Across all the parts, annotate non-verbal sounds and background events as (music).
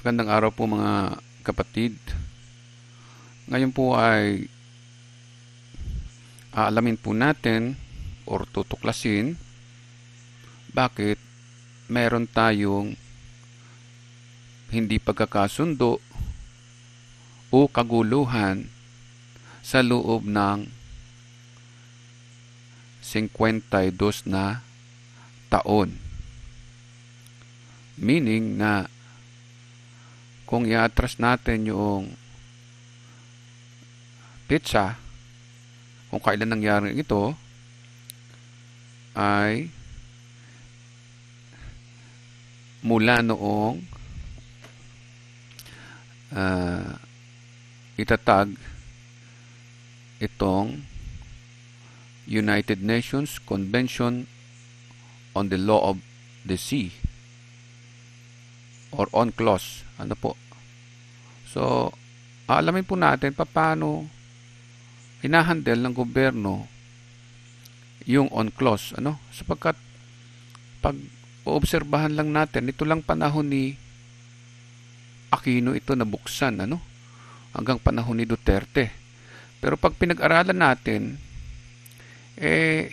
Magandang araw po mga kapatid. Ngayon po ay aalamin po natin or tutuklasin bakit meron tayong hindi pagkakasundo o kaguluhan sa loob ng 52 na taon. Meaning na kung i-atras natin yung pizza, kung kailan nangyari ito, ay mula noong uh, itatag itong United Nations Convention on the Law of the Sea or on clause. Ano po? So, alamin po natin paano hinahandle ng gobyerno yung on clause. Ano? Sapagkat pag obserbahan lang natin, ito lang panahon ni Aquino ito nabuksan. Ano? Hanggang panahon ni Duterte. Pero pag pinag-aralan natin, eh,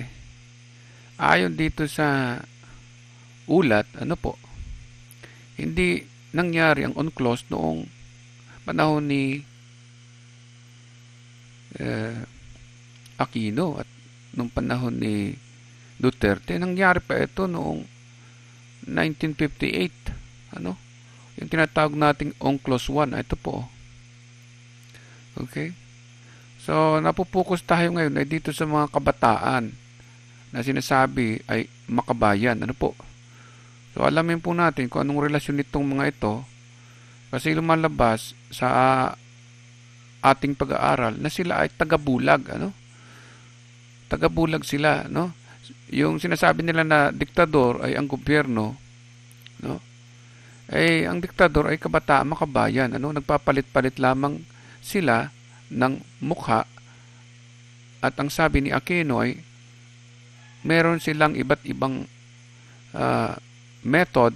ayon dito sa ulat, ano po, hindi nangyari ang UNCLOS noong panahon ni uh, Aquino at noong panahon ni Duterte. Nangyari pa ito noong 1958. Ano? Yung tinatawag nating UNCLOS 1. Ah, ito po. Oh. Okay? So, napupokus tayo ngayon ay dito sa mga kabataan na sinasabi ay makabayan. Ano po? So, alamin po natin kung anong relasyon nitong mga ito kasi lumalabas sa ating pag-aaral na sila ay tagabulag, ano? Tagabulag sila, no? Yung sinasabi nila na diktador ay ang gobyerno, no? Eh, ang diktador ay kabataan makabayan, ano? Nagpapalit-palit lamang sila ng mukha at ang sabi ni Aquino ay meron silang iba't ibang uh, method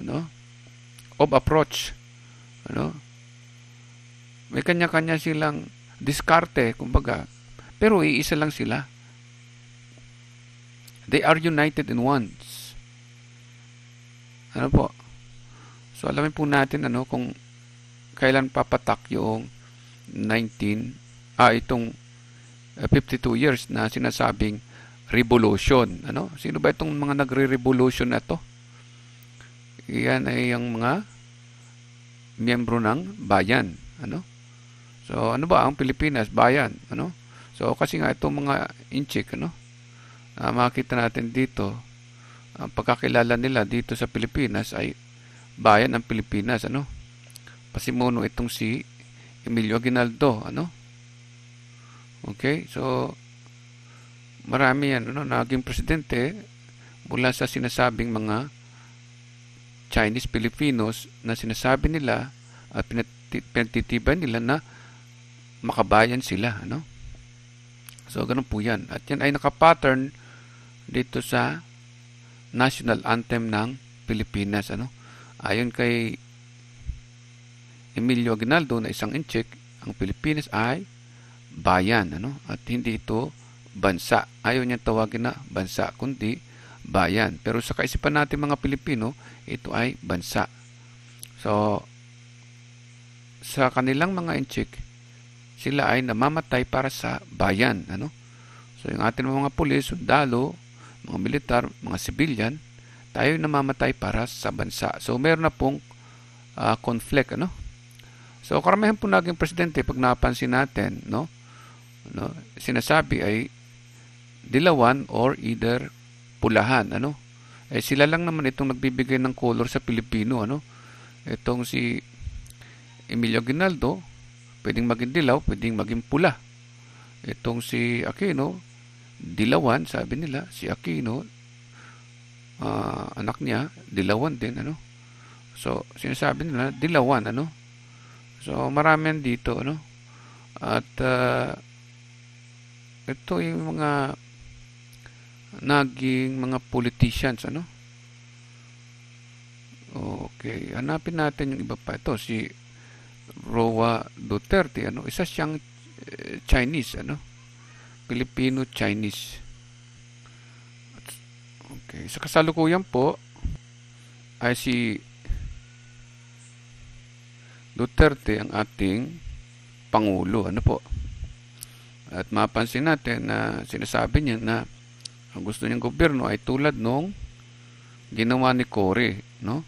ano, of approach. Ano? May kanya-kanya silang diskarte, kumbaga. Pero iisa lang sila. They are united in ones. Ano po? So alamin po natin ano kung kailan papatak yung 19 ah itong 52 ah, years na sinasabing revolution. Ano? Sino ba itong mga nagre-revolution na to? Iyan ay yung mga miyembro ng bayan. Ano? So, ano ba ang Pilipinas? Bayan. Ano? So, kasi nga itong mga inchik, ano? Uh, ah, makita natin dito, ang pagkakilala nila dito sa Pilipinas ay bayan ng Pilipinas, ano? Pasimuno itong si Emilio Aguinaldo, ano? Okay, so marami yan, ano, naging presidente mula sa sinasabing mga Chinese Filipinos na sinasabi nila at pinagtitiban nila na makabayan sila. Ano? So, ganun po yan. At yan ay nakapattern dito sa national anthem ng Pilipinas. Ano? Ayon kay Emilio Aguinaldo na isang incheck, ang Pilipinas ay bayan. Ano? At hindi ito bansa. ayon niya tawagin na bansa, kundi bayan. Pero sa kaisipan natin mga Pilipino, ito ay bansa. So, sa kanilang mga inchik, sila ay namamatay para sa bayan. Ano? So, yung ating mga pulis, sundalo, mga militar, mga civilian, tayo namamatay para sa bansa. So, meron na pong uh, conflict. Ano? So, karamihan po naging presidente, pag napansin natin, no? no? sinasabi ay dilawan or either pulahan, ano? Eh sila lang naman itong nagbibigay ng color sa Pilipino, ano? Itong si Emilio Ginaldo, pwedeng maging dilaw, pwedeng maging pula. Itong si Aquino, dilawan, sabi nila, si Aquino, uh, anak niya, dilawan din, ano? So, sinasabi nila, dilawan, ano? So, marami dito, ano? At, uh, ito yung mga naging mga politicians, ano? Okay, hanapin natin yung iba pa. Ito, si Roa Duterte, ano? Isa siyang eh, Chinese, ano? Filipino-Chinese. Okay, sa kasalukuyan po ay si Duterte ang ating Pangulo. Ano po? At mapansin natin na sinasabi niya na ang gusto niyang gobyerno ay tulad nung ginawa ni Cory, no?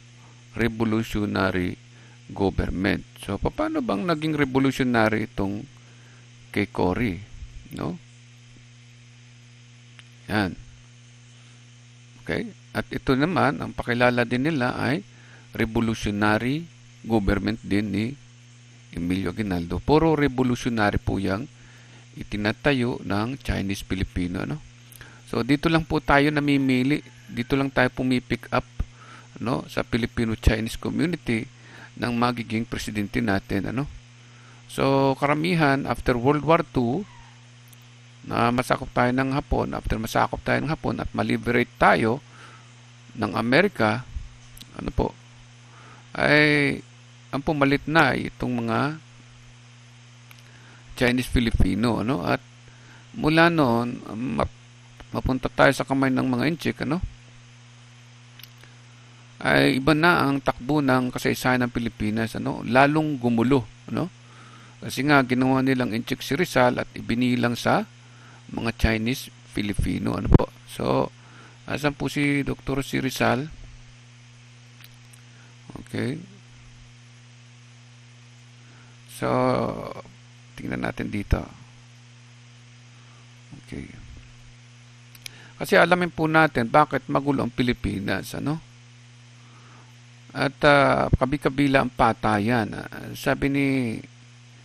Revolutionary government. So, paano bang naging revolutionary itong kay Cory, no? Yan. Okay? At ito naman, ang pakilala din nila ay revolutionary government din ni Emilio Aguinaldo. Puro revolutionary po yung itinatayo ng Chinese-Filipino, no? So dito lang po tayo namimili, dito lang tayo pumipick up no sa Filipino-Chinese community ng magiging presidente natin ano. So karamihan after World War II na masakop tayo ng Hapon, after masakop tayo ng Hapon at ma-liberate tayo ng Amerika, ano po, ay ang pumalit na itong mga Chinese Filipino, ano? At mula noon, mapunta tayo sa kamay ng mga inchik, ano? Ay iba na ang takbo ng kasaysayan ng Pilipinas, ano? Lalong gumulo, ano? Kasi nga ginawa nilang inchik si Rizal at ibinilang sa mga Chinese Filipino, ano po? So, asan po si Dr. Si Rizal? Okay. So, tingnan natin dito. Okay. Kasi alamin po natin bakit magulo ang Pilipinas. Ano? At uh, ah, kabikabila ang patayan. Ah, sabi ni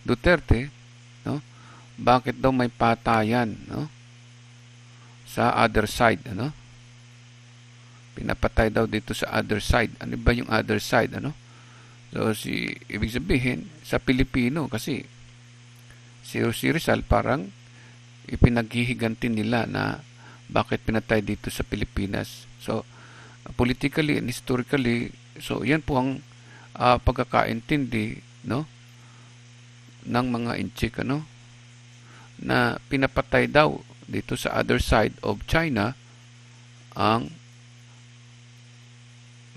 Duterte, no? bakit daw may patayan no? sa other side? Ano? Pinapatay daw dito sa other side. Ano ba yung other side? Ano? So, si, ibig sabihin, sa Pilipino kasi si, si Rizal parang ipinaghihiganti nila na bakit pinatay dito sa Pilipinas. So, politically and historically, so yan po ang uh, pagkakaintindi no ng mga inchik ano na pinapatay daw dito sa other side of China ang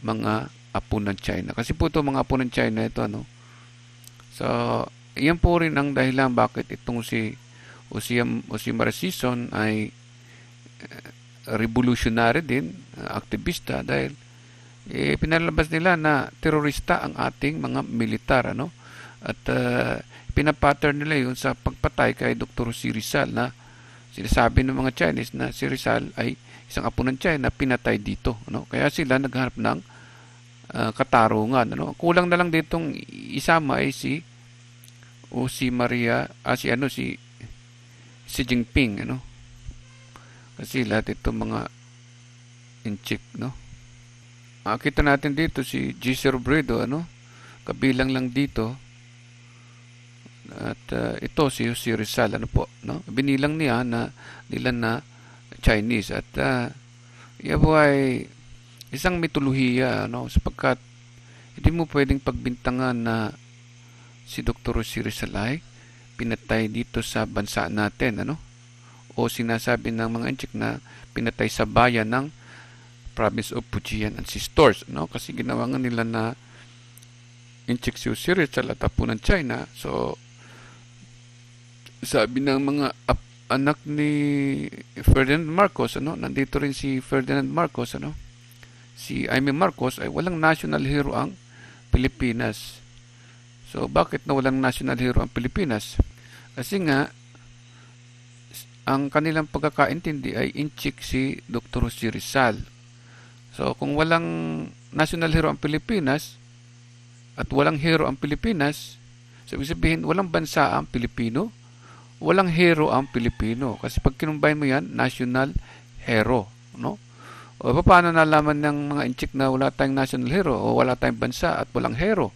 mga apo ng China. Kasi po ito, mga apo ng China, ito ano. So, yan po rin ang dahilan bakit itong si Osiam, Osimar Season ay revolutionary din, uh, aktivista dahil eh, pinalabas nila na terorista ang ating mga militar ano at uh, pinapattern nila yun sa pagpatay kay Dr. Si Rizal na sinasabi ng mga Chinese na si Rizal ay isang apo ng China pinatay dito ano kaya sila naghanap ng uh, katarungan ano kulang na lang ditong isama ay si o si Maria ah, si ano si si Jinping ano kasi lahat itong mga in no? Ah, kita natin dito si G. Robredo, ano? Kabilang lang dito. At uh, ito si Jose Rizal, ano po, no? Binilang niya na nila na Chinese at uh, ah, yabo ay isang mitolohiya, ano? Sapagkat hindi mo pwedeng pagbintangan na si Dr. Jose Rizal ay pinatay dito sa bansa natin, ano? o sinasabi ng mga Egypt na pinatay sa bayan ng province of Pujian and sisters. No? Kasi ginawa nga nila na Egypt si Osiris sa latapunan China. So, sabi ng mga anak ni Ferdinand Marcos, ano? nandito rin si Ferdinand Marcos, ano? si Jaime Marcos ay walang national hero ang Pilipinas. So, bakit na walang national hero ang Pilipinas? Kasi nga, ang kanilang pagkakaintindi ay inchik si Dr. Jose Rizal. So kung walang national hero ang Pilipinas at walang hero ang Pilipinas, so ibig sabihin walang bansa ang Pilipino, walang hero ang Pilipino. Kasi pag kinumbay mo yan, national hero. No? O paano nalaman ng mga inchik na wala tayong national hero o wala tayong bansa at walang hero?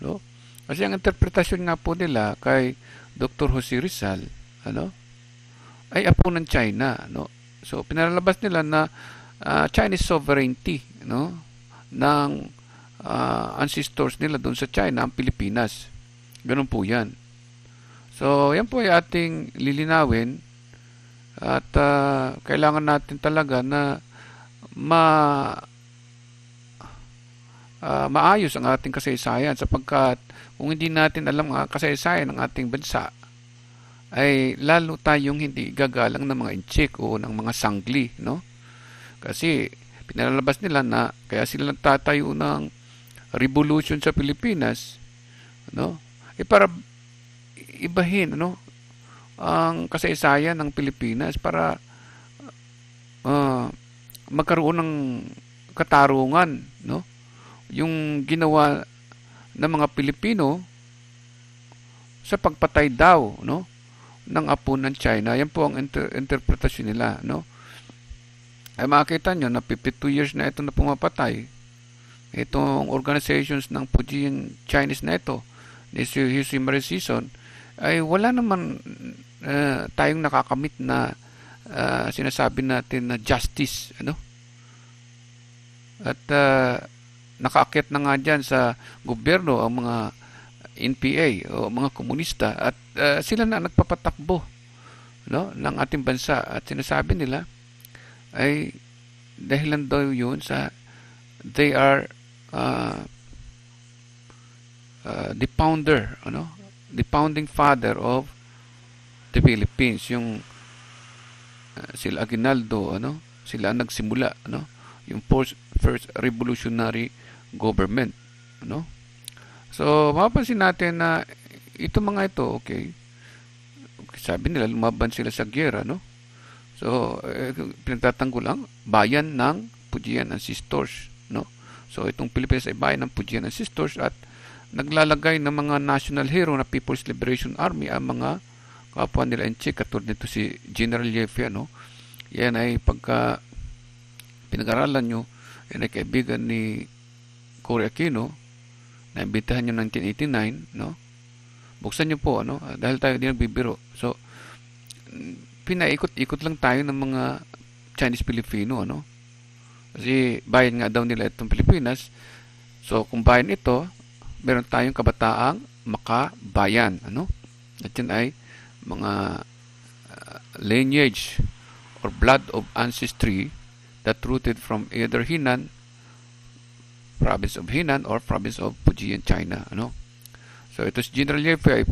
No? Kasi ang interpretasyon nga po nila kay Dr. Jose Rizal, ano? ay apo ng China, no? So pinalabas nila na uh, Chinese sovereignty, no? ng uh, ancestors nila doon sa China, ang Pilipinas. Ganun po 'yan. So, yan po ay ating lilinawin at uh, kailangan natin talaga na ma uh, maayos ang ating kasaysayan sapagkat kung hindi natin alam ang kasaysayan ng ating bansa, ay lalo tayong hindi gagalang ng mga incheck o ng mga sangli, no? Kasi pinalabas nila na kaya sila nagtatayo ng revolution sa Pilipinas, no? Eh para ibahin, no? Ang kasaysayan ng Pilipinas para uh, magkaroon ng katarungan, no? Yung ginawa ng mga Pilipino sa pagpatay daw, no? ng apo ng China. Yan po ang inter- interpretasyon nila, no? Ay eh, makita nyo na 52 years na ito na pumapatay. Itong organizations ng Pujian Chinese na ito, ni Hisimari Season, ay wala naman uh, tayong nakakamit na uh, sinasabi natin na justice, ano? At uh, nakaakyat na nga dyan sa gobyerno ang mga NPA o mga komunista at uh, sila na nagpapatakbo no ng ating bansa at sinasabi nila ay dahilan daw yun sa they are uh, uh, the founder ano the founding father of the Philippines yung uh, sila Aguinaldo ano sila ang nagsimula ano yung first, first revolutionary government ano So, mapapansin natin na ito mga ito, okay, sabi nila, lumaban sila sa gyera, no? So, eh, pinagtatanggol ang bayan ng Pujian and Sisters, no? So, itong Pilipinas ay bayan ng Pujian and Sisters at naglalagay ng mga national hero na People's Liberation Army ang mga kapwa nila in check katulad nito si General Yefia, no? Yan ay pagka pinag-aralan nyo, yan ay kaibigan ni Cory Aquino, Naimbitahan nyo 1989, no? Buksan nyo po, ano? Ah, dahil tayo din nagbibiro. So, pinaikot-ikot lang tayo ng mga Chinese-Filipino, ano? Kasi bayan nga daw nila itong Pilipinas. So, kung bayan ito, meron tayong kabataang makabayan, ano? At yan ay mga uh, lineage or blood of ancestry that rooted from either Hinan province of Henan or province of Fujian, China. Ano? So, ito si General Yelp ay eh,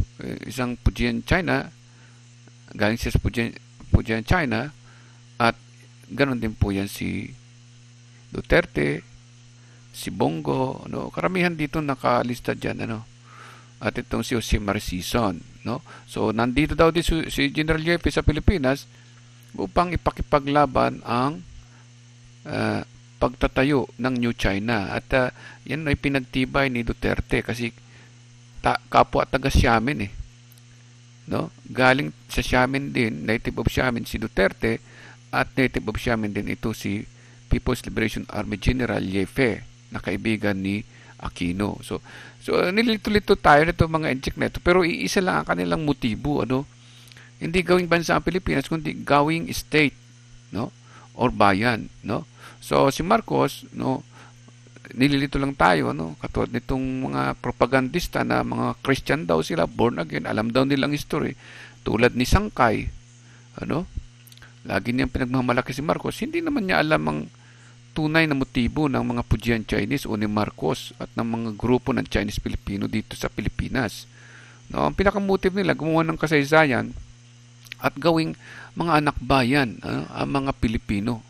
isang Fujian, China. Galing siya sa Fujian, Fujian, China. At ganun din po yan si Duterte, si Bongo. no Karamihan dito nakalista diyan Ano? At itong si Jose Marcison. No? So, nandito daw din si, si General Yelp sa Pilipinas upang ipakipaglaban ang uh, pagtatayo ng New China. At uh, yan ay pinagtibay ni Duterte kasi ta- kapwa taga Siamen eh. No? Galing sa Siamen din, native of Siamen si Duterte at native of Siamen din ito si People's Liberation Army General Yefe na kaibigan ni Aquino. So, so nilito-lito tayo nito mga enchik na ito. Pero iisa lang ang kanilang motibo. Ano? Hindi gawing bansa ang Pilipinas, kundi gawing state. No? Or bayan. No? So si Marcos, no, nililito lang tayo no, katulad nitong mga propagandista na mga Christian daw sila born again alam daw nilang history tulad ni Sangkay ano lagi niyang pinagmamalaki si Marcos hindi naman niya alam ang tunay na motibo ng mga Pujian Chinese o ni Marcos at ng mga grupo ng Chinese Filipino dito sa Pilipinas no ang pinakamotive nila gumawa ng kasaysayan at gawing mga anak bayan ano, ang mga Pilipino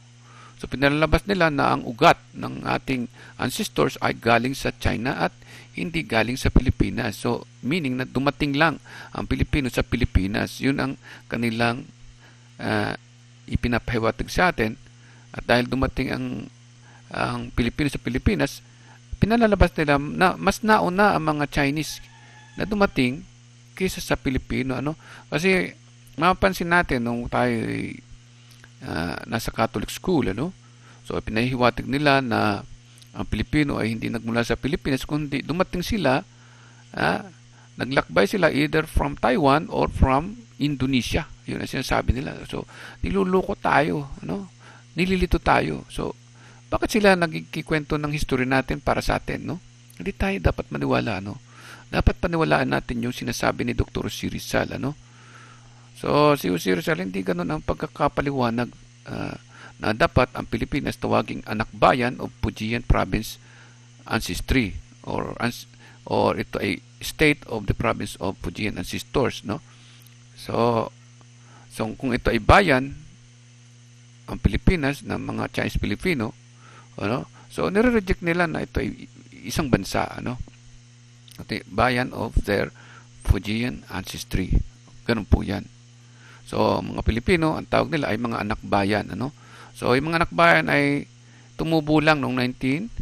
So pinalabas nila na ang ugat ng ating ancestors ay galing sa China at hindi galing sa Pilipinas. So meaning na dumating lang ang Pilipino sa Pilipinas. Yun ang kanilang uh, ah, ipinapahiwatig sa atin. At dahil dumating ang ang Pilipino sa Pilipinas, pinalalabas nila na mas nauna ang mga Chinese na dumating kaysa sa Pilipino. Ano? Kasi mapapansin natin nung tayo nasa Catholic school, ano? So, pinahiwatig nila na ang Pilipino ay hindi nagmula sa Pilipinas, kundi dumating sila, uh, naglakbay sila either from Taiwan or from Indonesia. Yun ang sinasabi nila. So, niluluko tayo, ano? Nililito tayo. So, bakit sila nagkikwento ng history natin para sa atin, no? Hindi tayo dapat maniwala, no? Dapat paniwalaan natin yung sinasabi ni Dr. Sirisal, ano? So, si Jose Rizal, hindi ganun ang pagkakapaliwanag uh, na dapat ang Pilipinas tawaging anak bayan of Pujian Province Ancestry or or ito ay state of the province of Fujian ancestors no so so kung ito ay bayan ang Pilipinas ng mga Chinese Filipino ano so nire-reject nila na ito ay isang bansa ano ito bayan of their Fujian ancestry ganun po yan So, mga Pilipino, ang tawag nila ay mga anak bayan. Ano? So, yung mga anak bayan ay tumubo lang noong 19,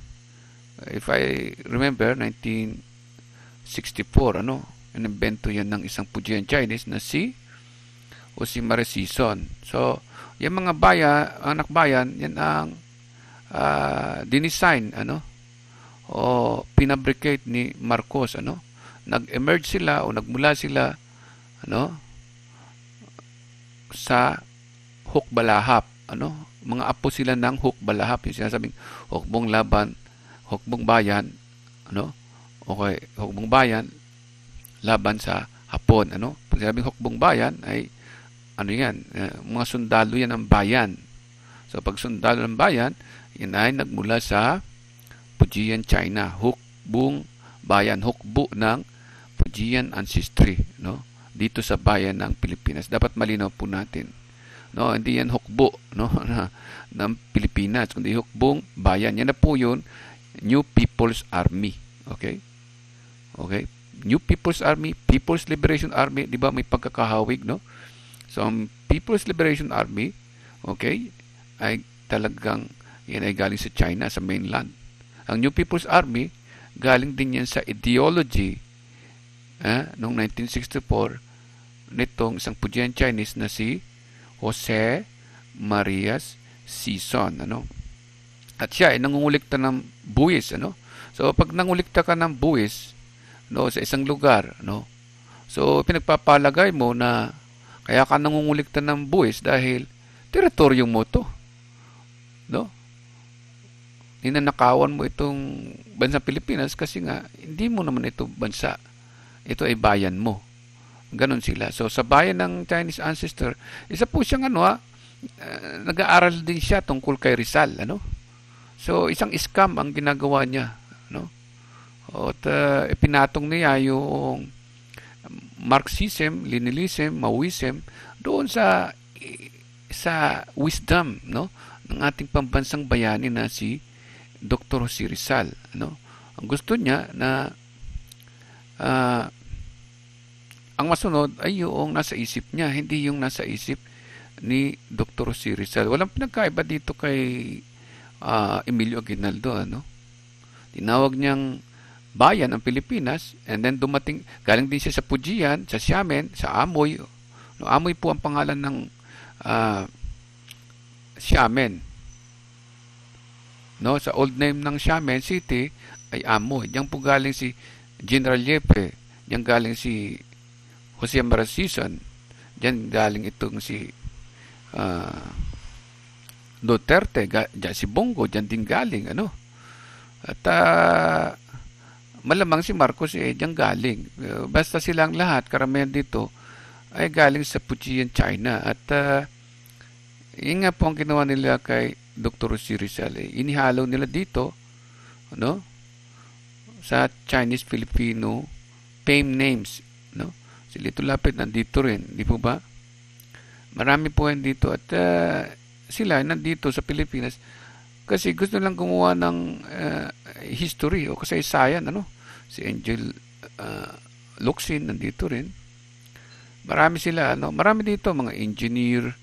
if I remember, 1964. Ano? Inimbento yan ng isang Pujian Chinese na si o si Maresison. So, yung mga bayan, anak bayan, yan ang uh, ah, dinesign, ano, o pinabricate ni Marcos, ano, nag-emerge sila o nagmula sila, ano, sa Hukbalahap. Ano? Mga apo sila ng Hukbalahap. Yung sinasabing Hukbong Laban, Hukbong Bayan, ano? Okay, Hukbong Bayan, laban sa Hapon. Ano? Pag sinabing Hukbong Bayan, ay ano yan? Eh, mga sundalo yan ng bayan. So, pag sundalo ng bayan, yan ay nagmula sa Fujian, China. Hukbong bayan, hukbo ng Fujian ancestry. No? dito sa bayan ng Pilipinas. Dapat malinaw po natin. No, hindi yan hukbo no, (laughs) na, ng Pilipinas, kundi hukbong bayan. Yan na po yun, New People's Army. Okay? Okay? New People's Army, People's Liberation Army, di ba may pagkakahawig, no? So, ang People's Liberation Army, okay, ay talagang yan ay galing sa China, sa mainland. Ang New People's Army, galing din yan sa ideology eh, noong 1964 nitong isang pudyan Chinese na si Jose Marias Sison. Ano? At siya ay nangungulikta ng buwis. Ano? So, pag nangulikta ka ng buwis no, sa isang lugar, no, so pinagpapalagay mo na kaya ka nangungulikta ng buwis dahil teritoryo mo to. No? Ninanakawan mo itong bansa Pilipinas kasi nga hindi mo naman ito bansa. Ito ay bayan mo. Ganon sila. So sa bayan ng Chinese ancestor, isa po siyang ano ha, uh, eh, nag-aaral din siya tungkol kay Rizal, ano? So isang scam ang ginagawa niya, no? At uh, eh, pinatong niya yung Marxism, Leninism, Maoism doon sa sa wisdom, no? ng ating pambansang bayani na si Dr. Jose Rizal, no? Ang gusto niya na uh, ang masunod ay yung nasa isip niya, hindi yung nasa isip ni Dr. Si Rizal. Walang pinagkaiba dito kay uh, Emilio Aguinaldo. Ano? Tinawag niyang bayan ang Pilipinas and then dumating, galing din siya sa Pujian, sa Siamen, sa Amoy. No, Amoy po ang pangalan ng uh, ah, Siamen. No, sa old name ng Xiamen City ay Amoy. Diyan po galing si General Yepe. Diyan galing si Jose Amaral season, dyan galing itong si uh, Duterte, ga, dyan si Bongo, dyan din galing, ano. At uh, malamang si Marcos eh, dyan galing. Uh, basta silang lahat, karamihan dito, ay galing sa Fujian, China. At uh, yun nga po ang ginawa nila kay Dr. Rosy Rizal. Eh. Inihalo nila dito, ano, sa Chinese-Filipino fame names Si Lito Lapid nandito rin, di po ba? Marami po yan dito at uh, sila nandito sa Pilipinas kasi gusto lang gumawa ng uh, history o kasi kasaysayan ano si Angel uh, Luxin nandito rin marami sila ano marami dito mga engineer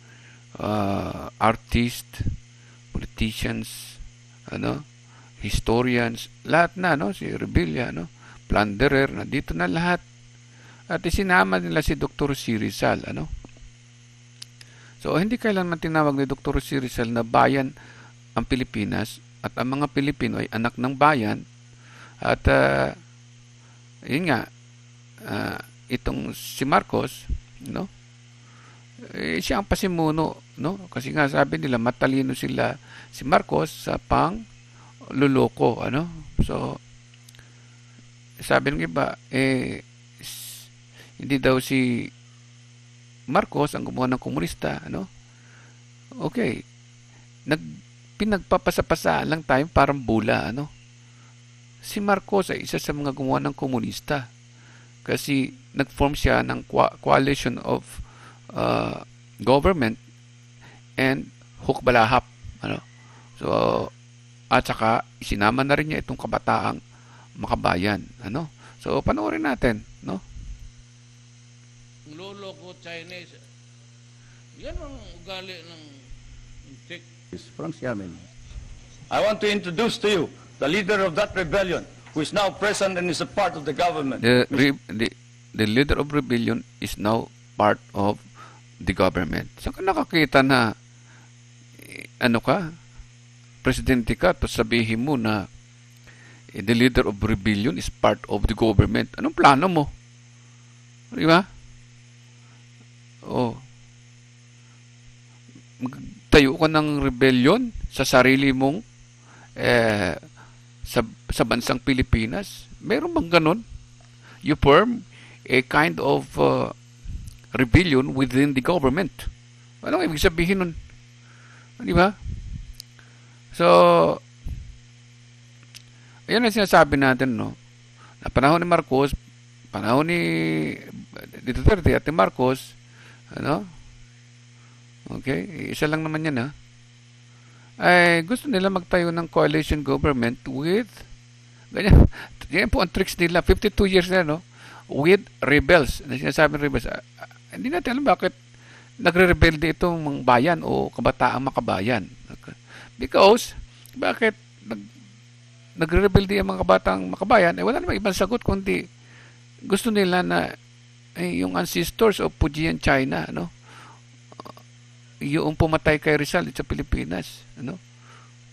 uh, artist politicians ano historians lahat na no si Rebilla no plunderer nandito na lahat at isinama nila si Dr. C. Rizal. Ano? So, hindi kailanman tinawag ni Dr. C. Rizal na bayan ang Pilipinas at ang mga Pilipino ay anak ng bayan. At, uh, yun nga, uh, itong si Marcos, no? Eh, siya ang pasimuno, no? Kasi nga sabi nila matalino sila si Marcos sa pang luloko, ano? So, sabi ng iba, eh, hindi daw si Marcos ang gumawa ng komunista, ano? Okay. Nag pinagpapasapasa lang tayo parang bula, ano? Si Marcos ay isa sa mga gumawa ng komunista. Kasi nag-form siya ng coalition of uh, government and hukbalahap, ano? So at saka isinama na rin niya itong kabataang makabayan, ano? So panoorin natin lolo ko Chinese. Yan ang ugali ng intik. Is from Xiamen. I want to introduce to you the leader of that rebellion who is now present and is a part of the government. The, re- the, the leader of rebellion is now part of the government. Saan ka nakakita na eh, ano ka, presidente ka, tapos sabihin mo na eh, the leader of rebellion is part of the government. Anong plano mo? Di ba? Oh. Tayo ka ng rebellion sa sarili mong eh, sa, sa bansang Pilipinas. Meron bang ganun? You form a kind of uh, rebellion within the government. Anong ibig sabihin nun? Di ba? So, ayan ang sinasabi natin, no? Na panahon ni Marcos, panahon ni Duterte at ni Marcos, ano? Okay? Isa lang naman yan, ha? Ay, gusto nila magtayo ng coalition government with ganyan, ganyan (laughs) po ang tricks nila. 52 years na, no? With rebels. Na ano sinasabi ng rebels. Uh, hindi natin alam bakit nagre-rebelde itong mga bayan o kabataang makabayan. Because, bakit nag, nagre-rebelde ang mga kabataang makabayan? Eh, wala namang ibang sagot kundi gusto nila na eh, yung ancestors of oh, Fujian China, no? Eh, yung pumatay kay Rizal sa Pilipinas, no?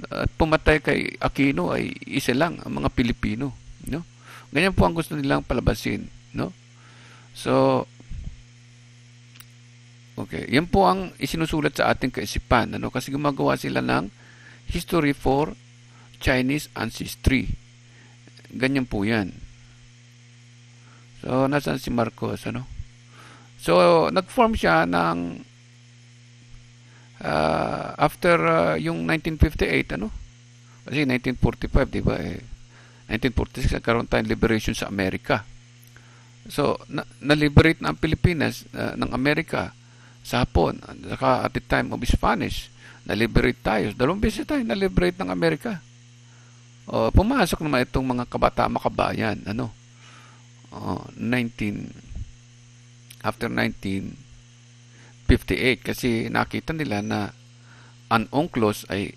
At pumatay kay Aquino ay isa lang ang mga Pilipino, no? Ganyan po ang gusto nilang palabasin, no? So Okay, yan po ang isinusulat sa ating kaisipan, ano? Kasi gumagawa sila ng history for Chinese ancestry. Ganyan po 'yan. So, nasan si Marcos, ano? So, nag-form siya ng uh, after uh, yung 1958, ano? Kasi 1945, di ba? Eh, 1946, nagkaroon tayong liberation sa Amerika. So, na-liberate na, ang Pilipinas uh, ng Amerika sa Hapon. Saka at the time of Spanish, na-liberate tayo. Dalawang beses tayo na-liberate ng Amerika. O, pumasok naman itong mga kabata makabayan. Ano? uh, 19 after 1958 kasi nakita nila na ang UNCLOS ay eh,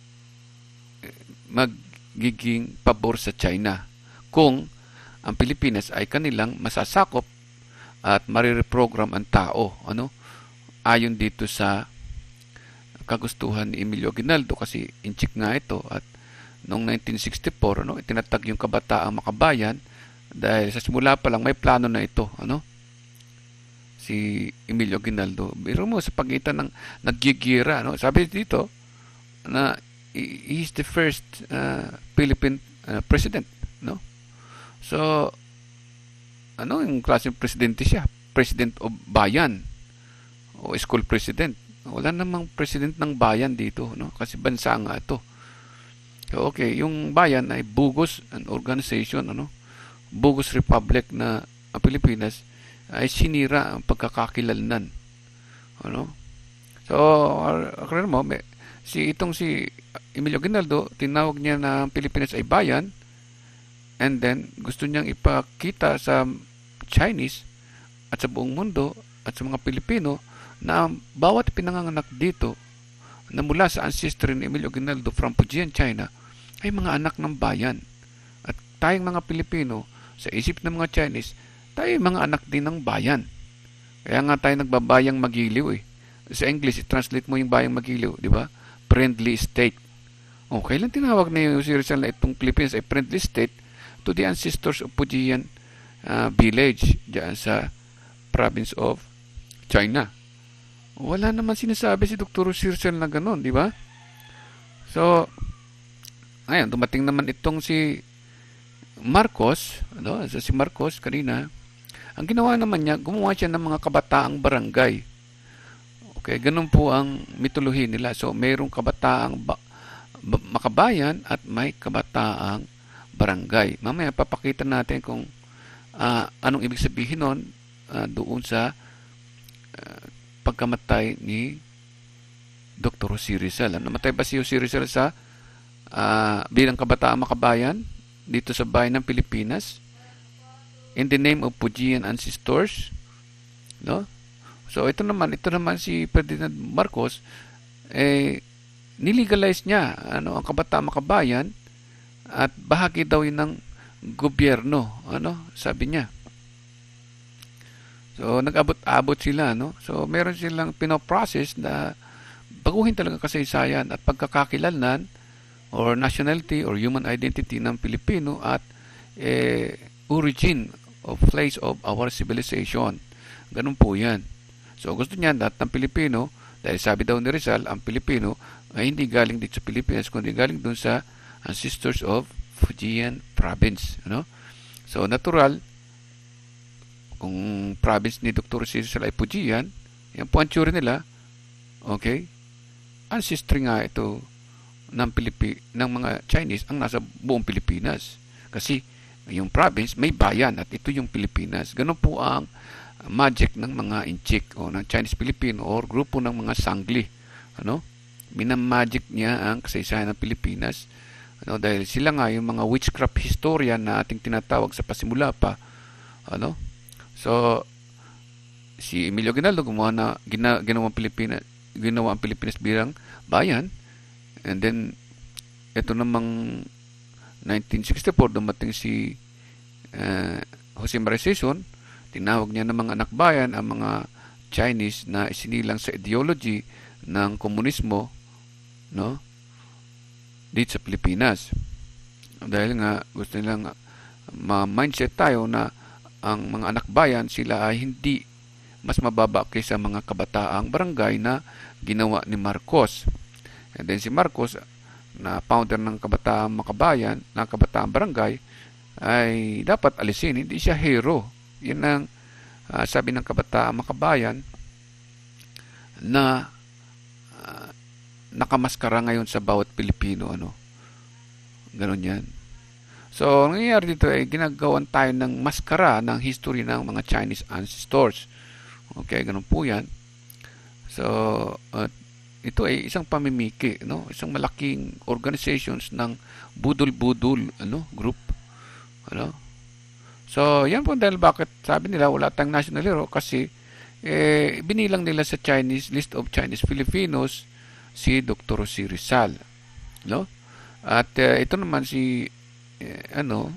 magiging pabor sa China kung ang Pilipinas ay kanilang masasakop at marireprogram ang tao ano ayon dito sa kagustuhan ni Emilio Aguinaldo kasi inchik nga ito at noong 1964 no itinatag yung kabataang makabayan dahil sa simula pa lang may plano na ito, ano? Si Emilio Ginaldo. Biro mo sa pagitan ng nagigira, ano? Sabi dito na he's the first uh, Philippine uh, president, no? So ano yung klaseng presidente siya? President of bayan o school president. Wala namang president ng bayan dito, no? Kasi bansa nga ito. So, okay, yung bayan ay Bugos, an organization, ano? bogus republic na uh, Pilipinas ay sinira ang pagkakakilanlan. Ano? So, akala mo, may, si itong si Emilio Ginaldo, tinawag niya na ang Pilipinas ay bayan and then gusto niyang ipakita sa Chinese at sa buong mundo at sa mga Pilipino na bawat pinanganak dito na mula sa ancestry ni Emilio Ginaldo from Fujian, China ay mga anak ng bayan. At tayong mga Pilipino sa isip ng mga Chinese, tayo ay mga anak din ng bayan. Kaya nga tayo nagbabayang magiliw eh. Sa English, translate mo yung bayang magiliw, di ba? Friendly state. O, kailan tinawag na yung Rizal na itong Philippines ay friendly state to the ancestors of Pujian uh, village diyan sa province of China. Wala naman sinasabi si Dr. Sirsel na ganun, di ba? So, ayun, dumating naman itong si Marcos, ano, so si Marcos kanina, ang ginawa naman niya, gumawa siya ng mga kabataang barangay. Okay, ganun po ang mitolohi nila. So, mayroong kabataang ba, ba, makabayan at may kabataang barangay. Mamaya papakita natin kung uh, anong ibig sabihin nun uh, doon sa uh, pagkamatay ni Dr. Jose Rizal. Namatay ba si Jose Rizal sa uh, bilang kabataang makabayan? dito sa bayan ng Pilipinas in the name of Pujian ancestors no so ito naman ito naman si Ferdinand Marcos eh nilegalize niya ano ang kabataang makabayan at bahagi daw yun ng gobyerno ano sabi niya so nag-abot-abot sila no so meron silang pinoprocess na baguhin talaga kasaysayan at pagkakakilanlan or nationality or human identity ng Pilipino at eh, origin of place of our civilization. Ganun po yan. So gusto niya lahat ng Pilipino, dahil sabi daw ni Rizal, ang Pilipino ay hindi galing dito sa Pilipinas, kundi galing dun sa ancestors of Fujian province. Ano? So natural, kung province ni Dr. Cecil ay Fujian, yan po ang nila. Okay? Ancestry nga ito ng, Pilipi, ng mga Chinese ang nasa buong Pilipinas. Kasi yung province may bayan at ito yung Pilipinas. Ganun po ang magic ng mga Inchik o ng Chinese Filipino or grupo ng mga Sangli. Ano? Minamagic niya ang kasaysayan ng Pilipinas. Ano? Dahil sila nga yung mga witchcraft historian na ating tinatawag sa pasimula pa. Ano? So, si Emilio Ginaldo gumawa na gina, ginawa ang Pilipinas ginawa ang Pilipinas bilang bayan And then, ito namang 1964, dumating si uh, Jose Maria Sison, tinawag niya ng mga anak bayan ang mga Chinese na isinilang sa ideology ng komunismo no dito sa Pilipinas. Dahil nga gusto nilang ma-mindset tayo na ang mga anak bayan sila ay hindi mas mababa kaysa mga kabataang barangay na ginawa ni Marcos. And then si Marcos na founder ng kabataang makabayan, ng kabataang barangay, ay dapat alisin. Hindi siya hero. Yan ang uh, sabi ng kabataang makabayan na uh, nakamaskara ngayon sa bawat Pilipino. Ano? Ganon yan. So, ang nangyayari dito ay ginagawan tayo ng maskara ng history ng mga Chinese ancestors. Okay, ganun po yan. So, uh, ito ay isang pamimiki, no? Isang malaking organizations ng budol-budol, ano, group. Ano? So, yan po dahil bakit sabi nila wala tayong national hero kasi eh, binilang nila sa Chinese list of Chinese Filipinos si Dr. Si Rizal, no? At eh, ito naman si eh, ano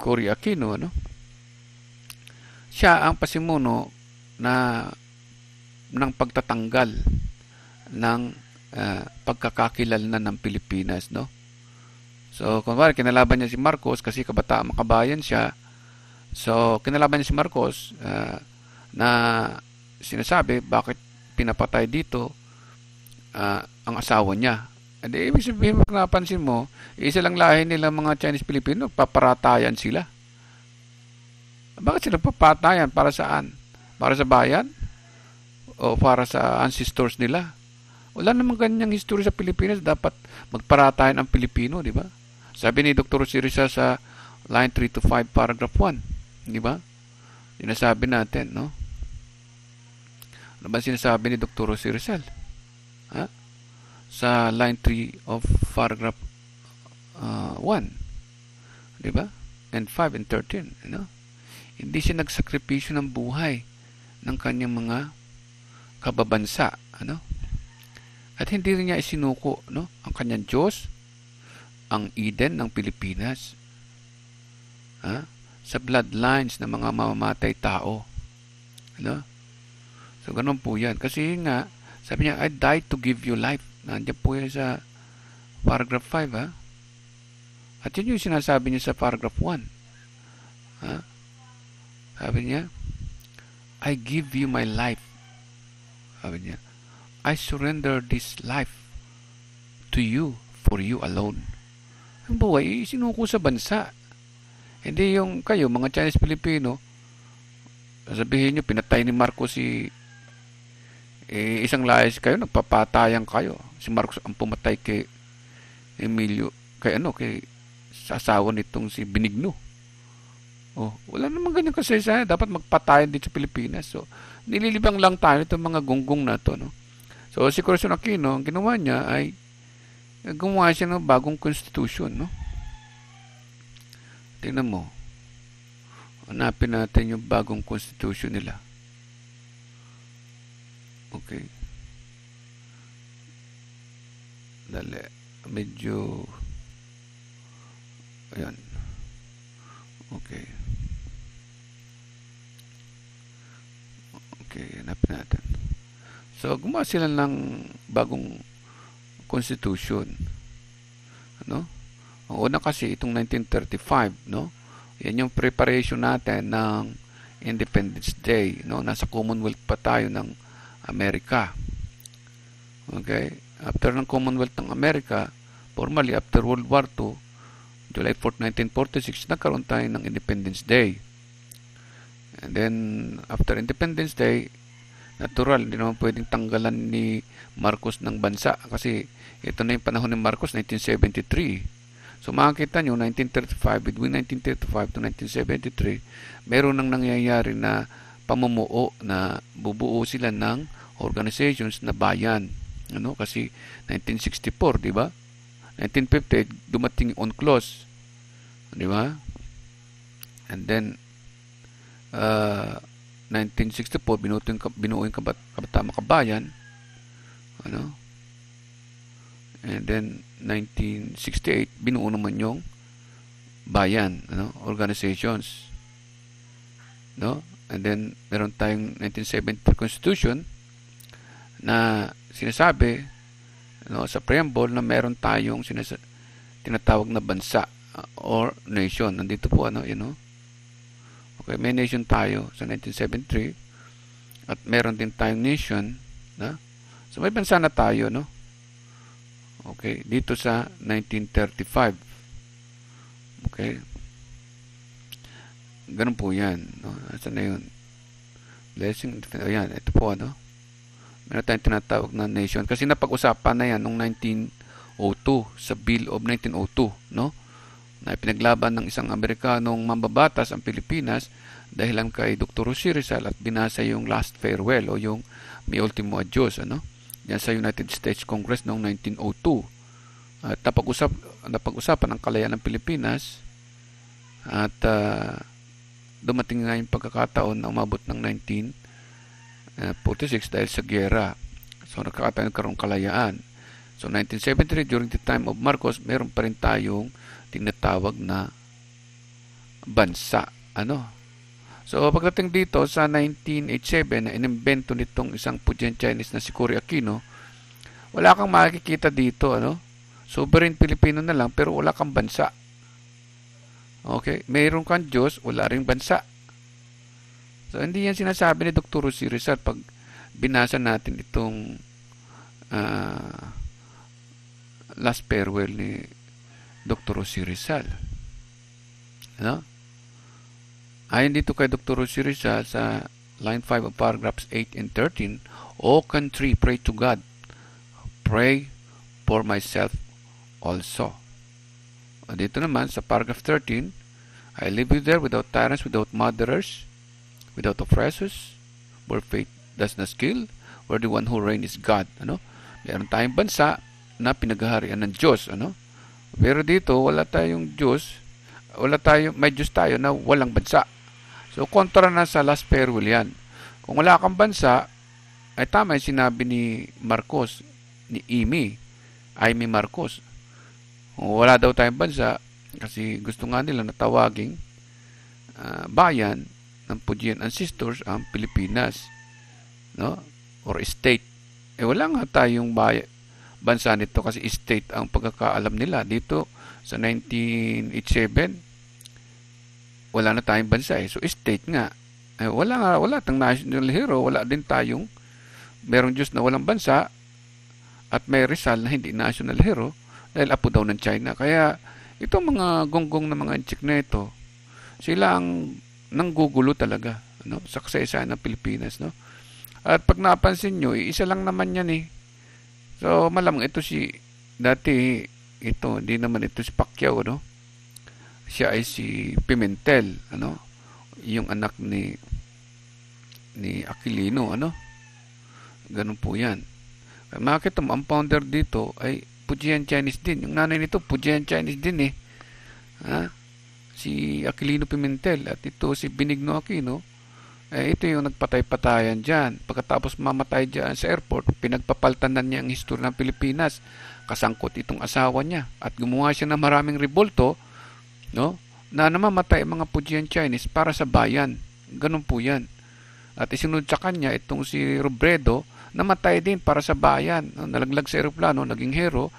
Cory Aquino, ano? Siya ang pasimuno na ng pagtatanggal ng uh, ah, pagkakakilalan ng Pilipinas, no? So, kunwari, kinalaban niya si Marcos kasi kabataan makabayan siya. So, kinalaban niya si Marcos uh, na sinasabi, bakit pinapatay dito uh, ang asawa niya? eh, ibig sabihin, kung napansin mo, isa lang lahi nila mga Chinese-Pilipino, paparatayan sila. Bakit sila papatayan? Para saan? Para sa bayan? O para sa ancestors nila? Wala namang ganyang history sa Pilipinas. Dapat magparatayan ang Pilipino, di ba? Sabi ni Dr. Sirisa sa line 3 to 5, paragraph 1. Di ba? Sinasabi natin, no? Ano ba sinasabi ni Dr. Sirisa? Ha? Sa line 3 of paragraph uh, 1. Di ba? And 5 and 13. You know? Hindi siya nagsakripisyo ng buhay ng kanyang mga kababansa. Ano? At hindi rin niya isinuko no? ang kanyang Diyos, ang Eden ng Pilipinas, ha? sa bloodlines ng mga mamamatay tao. Ano? So, ganun po yan. Kasi nga, sabi niya, I died to give you life. Nandiyan po yan sa paragraph 5, ha? At yun yung sinasabi niya sa paragraph 1. Ha? Sabi niya, I give you my life. Sabi niya, I surrender this life to you for you alone. Ang buhay, isinuko eh, sa bansa. Hindi yung kayo, mga Chinese-Filipino, sabihin nyo, pinatay ni Marcos si eh, isang layas kayo, nagpapatayan kayo. Si Marcos ang pumatay kay Emilio, kay ano, kay sa asawa nitong si Binigno. Oh, wala namang ganyan kasi sa dapat magpatayan din sa Pilipinas. So, nililibang lang tayo itong mga gunggong na to, no? So, si Corazon Aquino, ang ginawa niya ay gumawa siya ng bagong constitution, no? Tingnan mo. Hanapin natin yung bagong constitution nila. Okay. Dali. Medyo... Ayan. Okay. Okay, hanapin natin. So, gumawa sila ng bagong constitution. Ano? Ang una kasi itong 1935, no? Yan yung preparation natin ng Independence Day, no? Nasa Commonwealth pa tayo ng Amerika. Okay? After ng Commonwealth ng Amerika, formally after World War II, July 4, 1946, nagkaroon tayo ng Independence Day. And then, after Independence Day, natural, hindi naman pwedeng tanggalan ni Marcos ng bansa kasi ito na yung panahon ni Marcos, 1973. So makikita nyo, 1935, between 1935 to 1973, meron nang nangyayari na pamumuo na bubuo sila ng organizations na bayan. Ano? Kasi 1964, di ba? 1958, dumating on close. Di ba? And then, uh, 1964, binuo yung, binuo yung kabat, kabataang makabayan. Ano? And then, 1968, binuo naman yung bayan, ano? organizations. No? And then, meron tayong 1970 Constitution na sinasabi no, sa preamble na meron tayong sinasa- tinatawag na bansa uh, or nation. Nandito po, ano, you know, Okay, may nation tayo sa 1973 at meron din tayong nation na so may bansa na tayo no. Okay, dito sa 1935. Okay. Ganun po 'yan, no. Asa na 'yun? Blessing, ayan, ito po ano. Meron tayong tinatawag na nation kasi napag-usapan na 'yan noong 1902 sa Bill of 1902, no? na pinaglaban ng isang Amerikanong mambabatas ang Pilipinas dahil lang kay Dr. Rosy Rizal at binasa yung last farewell o yung mi ultimo adios ano yan sa United States Congress noong 1902 at napag-usap napag-usapan ang kalayaan ng Pilipinas at uh, dumating nga yung pagkakataon na umabot ng 1946 dahil sa giyera so nagkakataon nagkaroon kalayaan so 1973 during the time of Marcos meron pa rin tayong tinatawag na bansa. Ano? So, pagdating dito sa 1987 na inimbento nitong isang Pujang Chinese na si Cory Aquino, wala kang makikita dito, ano? Sovereign Pilipino na lang, pero wala kang bansa. Okay? Mayroon kang Diyos, wala rin bansa. So, hindi yan sinasabi ni Dr. Rosy Rizal pag binasa natin itong uh, last farewell ni Dr. Jose Rizal. Ano? Ayon dito kay Dr. Jose Rizal sa line 5 of paragraphs 8 and 13, O country, pray to God. Pray for myself also. Dito naman sa paragraph 13, I live you there without tyrants, without murderers, without oppressors, where faith does not skill, where the one who reigns is God. Ano? Meron tayong bansa na pinaghaharian ng Diyos. Ano? Pero dito, wala tayong Diyos, wala tayo, may Diyos tayo na walang bansa. So, kontra na sa last farewell yan. Kung wala kang bansa, ay tama yung sinabi ni Marcos, ni Imi, Amy Marcos. Kung wala daw tayong bansa, kasi gusto nga nila na tawaging uh, bayan ng Pujian Ancestors ang Pilipinas. No? Or state. Eh, wala nga tayong bayan, bansa nito kasi state ang pagkakaalam nila dito sa 1987 wala na tayong bansa eh. So state nga. Eh, wala nga, wala tang national hero, wala din tayong merong Diyos na walang bansa at may Rizal na hindi national hero dahil apo daw ng China. Kaya itong mga gonggong na mga antik na ito, sila ang nanggugulo talaga no? sa kasaysayan ng Pilipinas. No? At pag napansin nyo, eh, isa lang naman yan eh. So, malamang ito si, dati, ito, hindi naman ito si Pacquiao, no? Siya ay si Pimentel, ano? Yung anak ni, ni Aquilino, ano? Ganun po yan. Makita mo, ang founder dito ay Pujian Chinese din. Yung nanay nito, Pujian Chinese din eh. Ha? Si Aquilino Pimentel at ito si Benigno Aquino eh, ito yung nagpatay-patayan dyan. Pagkatapos mamatay dyan sa airport, pinagpapaltanan niya ang history ng Pilipinas. Kasangkot itong asawa niya. At gumawa siya ng maraming rebolto, no? na namamatay ang mga Pujian Chinese para sa bayan. Ganun po yan. At isinunod sa kanya itong si Robredo, namatay din para sa bayan. No? Nalaglag sa aeroplano, naging hero.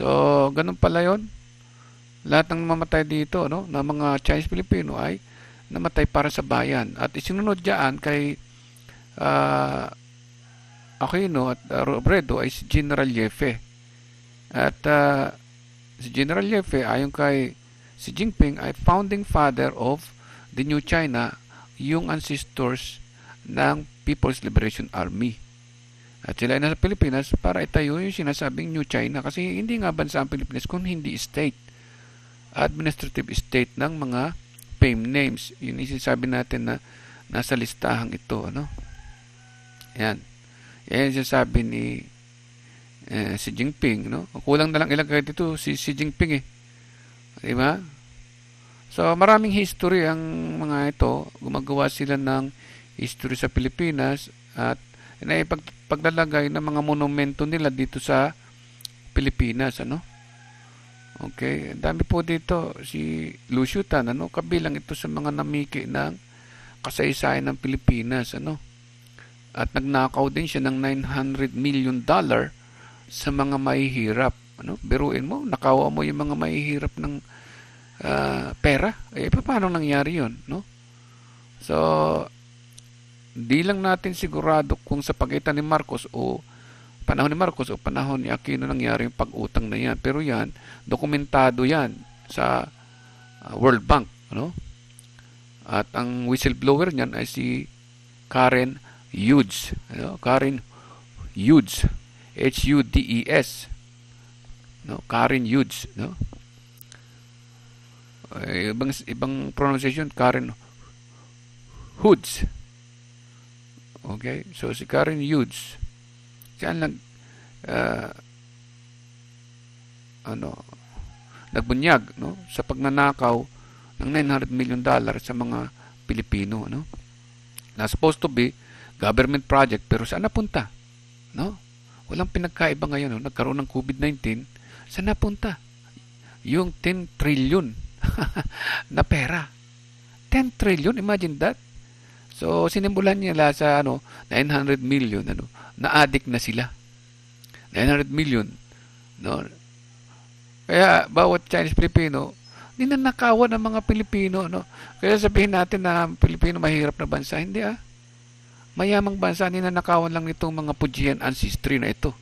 So, ganun pala yon Lahat ng namamatay dito, no, ng mga Chinese pilipino ay namatay para sa bayan. At isinunod diyan kay uh, Aquino at uh, Robredo ay si General Yefe. At uh, si General Yefe ayon kay si Jinping ay founding father of the New China, yung ancestors ng People's Liberation Army. At sila ay nasa Pilipinas para itayo yung sinasabing New China kasi hindi nga bansa ang Pilipinas kung hindi state, administrative state ng mga fame names. Yun isasabi natin na nasa listahan ito. Ano? Yan. Yan sinasabi ni eh, Xi Jinping. No? Kulang na lang ilang kahit dito si Xi Jinping eh. Di So maraming history ang mga ito. Gumagawa sila ng history sa Pilipinas at na ipaglalagay ng mga monumento nila dito sa Pilipinas. Ano? Okay, dami po dito si Lucio Tan, ano, kabilang ito sa mga namiki ng kasaysayan ng Pilipinas, ano. At nagnakaw din siya ng 900 million dollar sa mga mahihirap, ano. Biruin mo, nakawa mo yung mga mahihirap ng uh, pera. Eh paano nangyari 'yon, no? So, di lang natin sigurado kung sa pagitan ni Marcos o panahon ni Marcos o panahon ni Aquino nangyari yung pag-utang na yan. Pero yan, dokumentado yan sa ah, World Bank. Ano? At ang whistleblower niyan ay si Karen Hughes. Ano? Karen Hughes. H-U-D-E-S. No? Karen Hughes. No? Eh, ibang, ibang pronunciation, Karen Hoods. Okay? So, si Karen Hughes kaya nag uh, ano nagbunyag no sa pagnanakaw ng 900 million dollar sa mga Pilipino no. Na supposed to be government project pero saan napunta? No? Walang pinagkaiba ngayon no? nagkaroon ng COVID-19 saan napunta? Yung 10 trillion (laughs) na pera. 10 trillion, imagine that. So, sinimulan nila sa ano, 900 million, ano, na-addict na sila. 900 million. No? Kaya, bawat Chinese Filipino, ninanakawan ng mga Pilipino. No? Kaya sabihin natin na Pilipino mahirap na bansa. Hindi ah. Mayamang bansa, ninanakawan lang nitong mga Pujian ancestry na ito.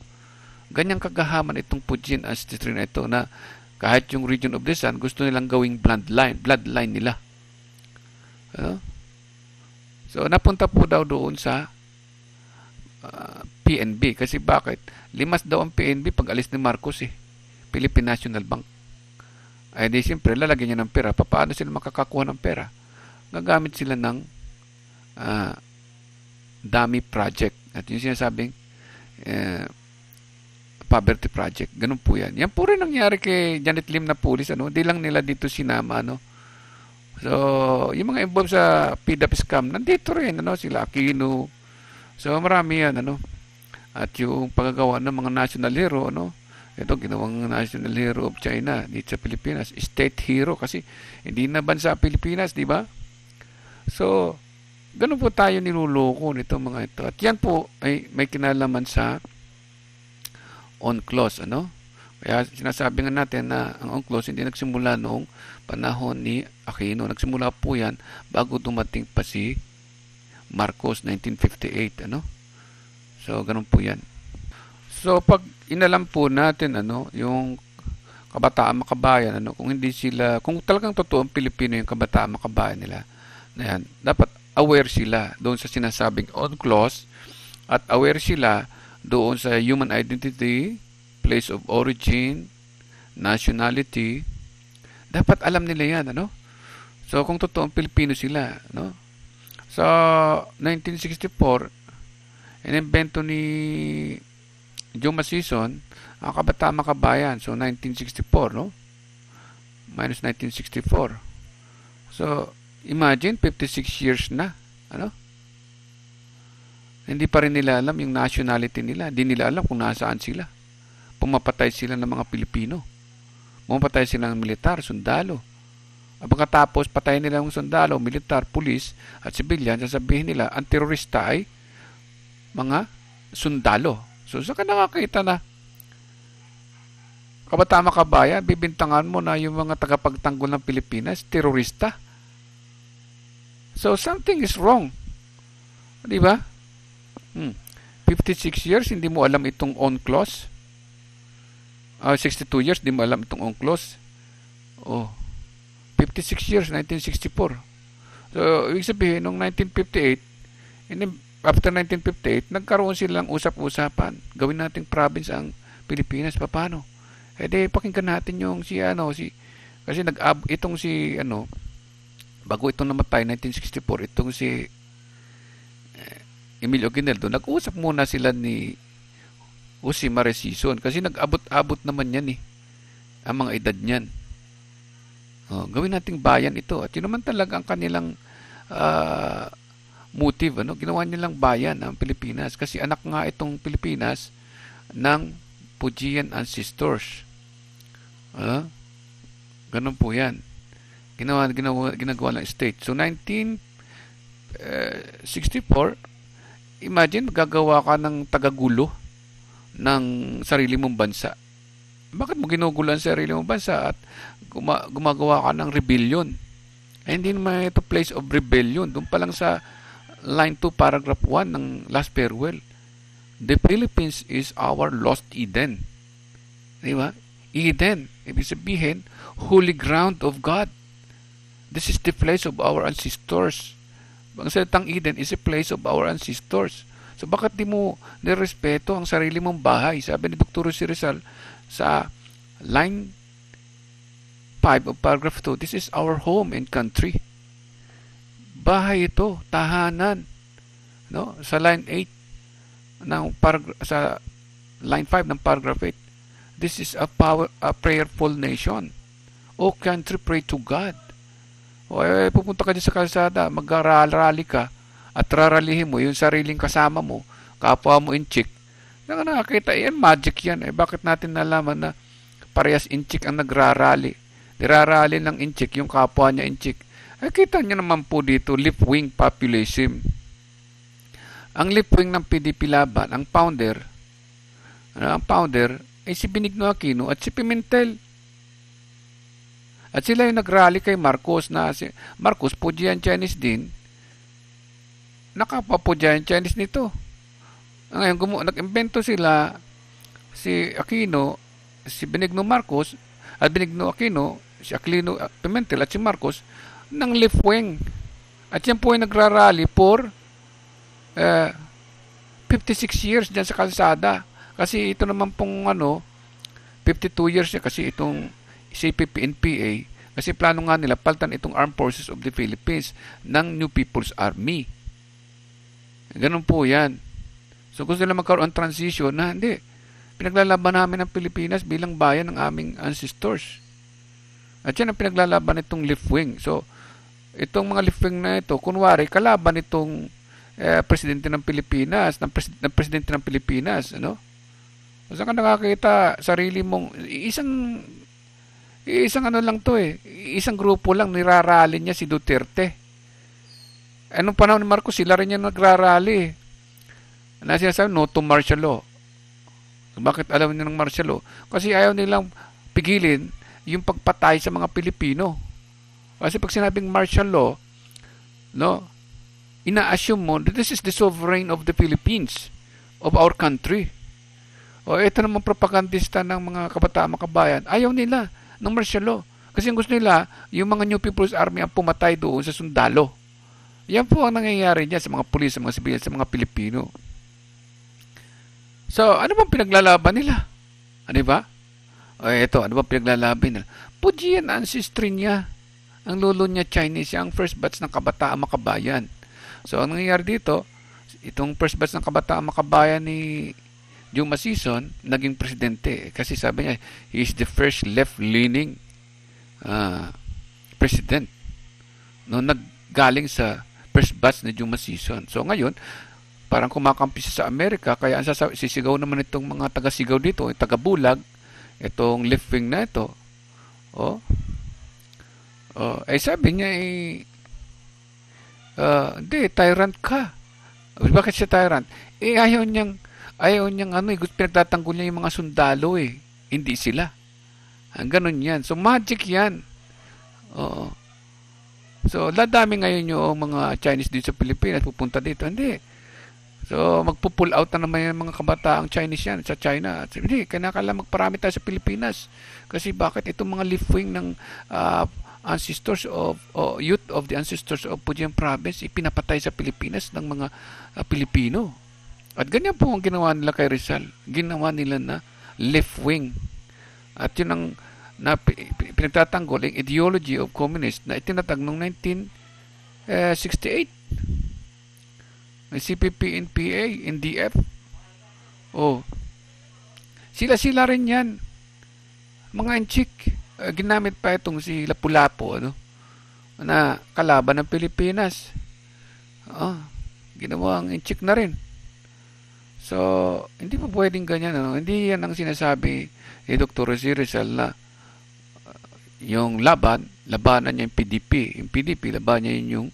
Ganyang kagahaman itong Pujian ancestry na ito na kahit yung region of the sun, gusto nilang gawing bloodline, bloodline nila. Ano? So, napunta po daw doon sa uh, ah, PNB. Kasi bakit? Limas daw ang PNB pag alis ni Marcos eh. Philippine National Bank. Ay di siyempre, lalagyan niya ng pera. Paano sila makakakuha ng pera? Gagamit sila ng uh, ah, dummy project. At yung sinasabing uh, poverty project. Ganun po yan. Yan po rin nangyari kay Janet Lim na pulis. Ano? Hindi lang nila dito sinama. Ano? So, yung mga involved sa PDAP scam, nandito rin, ano, sila Aquino. So, marami yan, ano. At yung paggawa ng mga national hero, ano, ito ginawang national hero of China dito sa Pilipinas, state hero kasi hindi na bansa Pilipinas, di ba? So, ganun po tayo niluloko nito mga ito. At yan po ay may kinalaman sa on clause, ano? Kaya sinasabi nga natin na ang on clause hindi nagsimula noong panahon ni Aquino. Nagsimula po yan bago dumating pa si Marcos 1958. Ano? So, ganun po yan. So, pag inalam po natin ano, yung kabataan makabayan, ano, kung hindi sila, kung talagang totoo ang Pilipino yung kabataan makabayan nila, na yan, dapat aware sila doon sa sinasabing on clause at aware sila doon sa human identity, place of origin, nationality, dapat alam nila yan, ano? So, kung totoong Pilipino sila, no? So, 1964, inimbento ni Juma Season ang Kabataan Makabayan. So, 1964, no? Minus 1964. So, imagine, 56 years na, ano? Hindi pa rin nila alam yung nationality nila. Hindi nila alam kung nasaan sila. Pumapatay sila ng mga Pilipino. Pumapatay sila ng militar, sundalo. At ah, pagkatapos, patayin nila ang sundalo, militar, pulis, at sibilyan, sasabihin nila, ang terorista ay mga sundalo. So, saan ka nakakita na kabatama kabayan, bibintangan mo na yung mga tagapagtanggol ng Pilipinas, terorista? So, something is wrong. Di ba? Hmm. 56 years, hindi mo alam itong on clause? Uh, ah, 62 years, di mo alam itong UNCLOS. Oh, 56 years, 1964. So, ibig sabihin, noong 1958, and then, after 1958, nagkaroon silang usap-usapan. Gawin nating province ang Pilipinas, paano? Eh, di, pakinggan natin yung si, ano, si, kasi nag itong si, ano, bago itong namatay, 1964, itong si eh, Emilio Guinaldo, nag-usap muna sila ni o si Maresison. Kasi nag-abot-abot naman yan eh, ang mga edad niyan. Oh, gawin nating bayan ito. At yun naman talaga ang kanilang uh, motive. Ano? Ginawa nilang bayan ang Pilipinas kasi anak nga itong Pilipinas ng Pujian ancestors. Uh, ganun po yan. Ginawa, ginawa, ginagawa ng state. So, 1964, eh, imagine gagawa ka ng tagagulo ng sarili mong bansa? Bakit mo ginugulan ang sarili mong bansa at gumagawa ka ng rebellion? Eh, hindi naman ito place of rebellion. Doon pa lang sa line 2, paragraph 1 ng last farewell. The Philippines is our lost Eden. Di ba? Eden. Ibig sabihin, holy ground of God. This is the place of our ancestors. Ang salitang Eden is a place of our ancestors. So bakit di mo nirespeto ang sarili mong bahay? Sabi ni Dr. Si Rizal sa line 5 of paragraph 2, this is our home and country. Bahay ito, tahanan. No? Sa line 8 ng parag- sa line 5 ng paragraph 8, this is a power a prayerful nation. O country, pray to God. O eh, pupunta ka dyan sa kalsada, mag-rally ka, at raralihin mo yung sariling kasama mo, kapwa mo in check, na nakakita, yan magic yan. Eh, bakit natin nalaman na parehas in check ang nagrarali? Nirarally ng in check yung kapwa niya in check. Ay, eh, kita niyo naman po dito, left-wing populism. Ang left-wing ng PDP Laban, ang founder, ano, ang founder, ay si Benigno Aquino at si Pimentel. At sila yung nagrally kay Marcos na si Marcos po Chinese din nakapapudya yung Chinese nito. Ngayon, gumu- nag-invento sila si Aquino, si Benigno Marcos, at ah, Benigno Aquino, si Aquino ah, Pimentel at si Marcos ng left wing. At yan po ay nagrarally for uh, eh, 56 years dyan sa kalsada. Kasi ito naman pong ano, 52 years niya kasi itong CPP-NPA kasi plano nga nila paltan itong Armed Forces of the Philippines ng New People's Army. Ganun po yan. So gusto nila magkaroon ng transition na hindi. Pinaglalaban namin ang Pilipinas bilang bayan ng aming ancestors. At yan ang pinaglalaban nitong left wing. So, itong mga left wing na ito, kunwari, kalaban nitong eh, presidente ng Pilipinas, ng, pres- ng presidente ng Pilipinas, ano? O saan ka nakakita sarili mong, isang, isang ano lang to eh, isang grupo lang, niraralin niya si Duterte. Anong eh, panahon ni Marcos, sila rin yung nagrarally. Na sinasabi, no to martial law. Bakit alam niya ng martial law? Kasi ayaw nilang pigilin yung pagpatay sa mga Pilipino. Kasi pag sinabing martial law, no, ina-assume mo that this is the sovereign of the Philippines, of our country. O ito naman propagandista ng mga kabataan makabayan, ayaw nila ng martial law. Kasi ang gusto nila, yung mga New People's Army ang pumatay doon sa sundalo. Yan po ang nangyayari dyan sa mga pulis, sa mga sibilyan, sa mga Pilipino. So, ano bang pinaglalaban nila? Ano ba? O eh, ito, ano bang pinaglalaban nila? Pujian ancestry niya. Ang lolo niya Chinese, ang first batch ng kabataan makabayan. So, ang nangyayari dito, itong first batch ng kabataan makabayan ni Juma Season, naging presidente. Kasi sabi niya, he is the first left-leaning uh, president. No, naggaling sa first batch na yung season. So ngayon, parang kumakampi sa Amerika kaya ang sasabi, sisigaw naman itong mga taga-sigaw dito, yung taga-bulag, itong left wing na ito. Oh. Oh, eh sabi niya eh uh, hindi, tyrant ka. Bakit siya tyrant? Eh ayaw niyang ayaw niyang ano, eh, pinagtatanggol niya yung mga sundalo eh. Hindi sila. Ang ah, ganun yan. So magic yan. Oo. Oh. So, ladami ngayon yung mga Chinese dito sa Pilipinas pupunta dito. Hindi. So, magpo-pull out na naman yung mga kabataang Chinese yan sa China. So, hindi, kinakala magparami tayo sa Pilipinas. Kasi bakit itong mga left-wing ng uh, ancestors of o youth of the ancestors of Pujian province ipinapatay sa Pilipinas ng mga uh, Pilipino. At ganyan po ang ginawa nila kay Rizal. Ginawa nila na left-wing. At yun ang na pinagtatanggol ang ideology of communist na itinatag noong 1968 ng CPP, NPA, NDF. Oh. Sila-sila rin yan. Mga anchik. Uh, eh, ginamit pa itong si Lapu-Lapu, ano? Na kalaban ng Pilipinas. Oh. Ginawa ang anchik na rin. So, hindi pa pwedeng ganyan, ano? Hindi yan ang sinasabi ni Dr. Rizal na yung laban, labanan niya yung PDP. Yung PDP, laban niya yun yung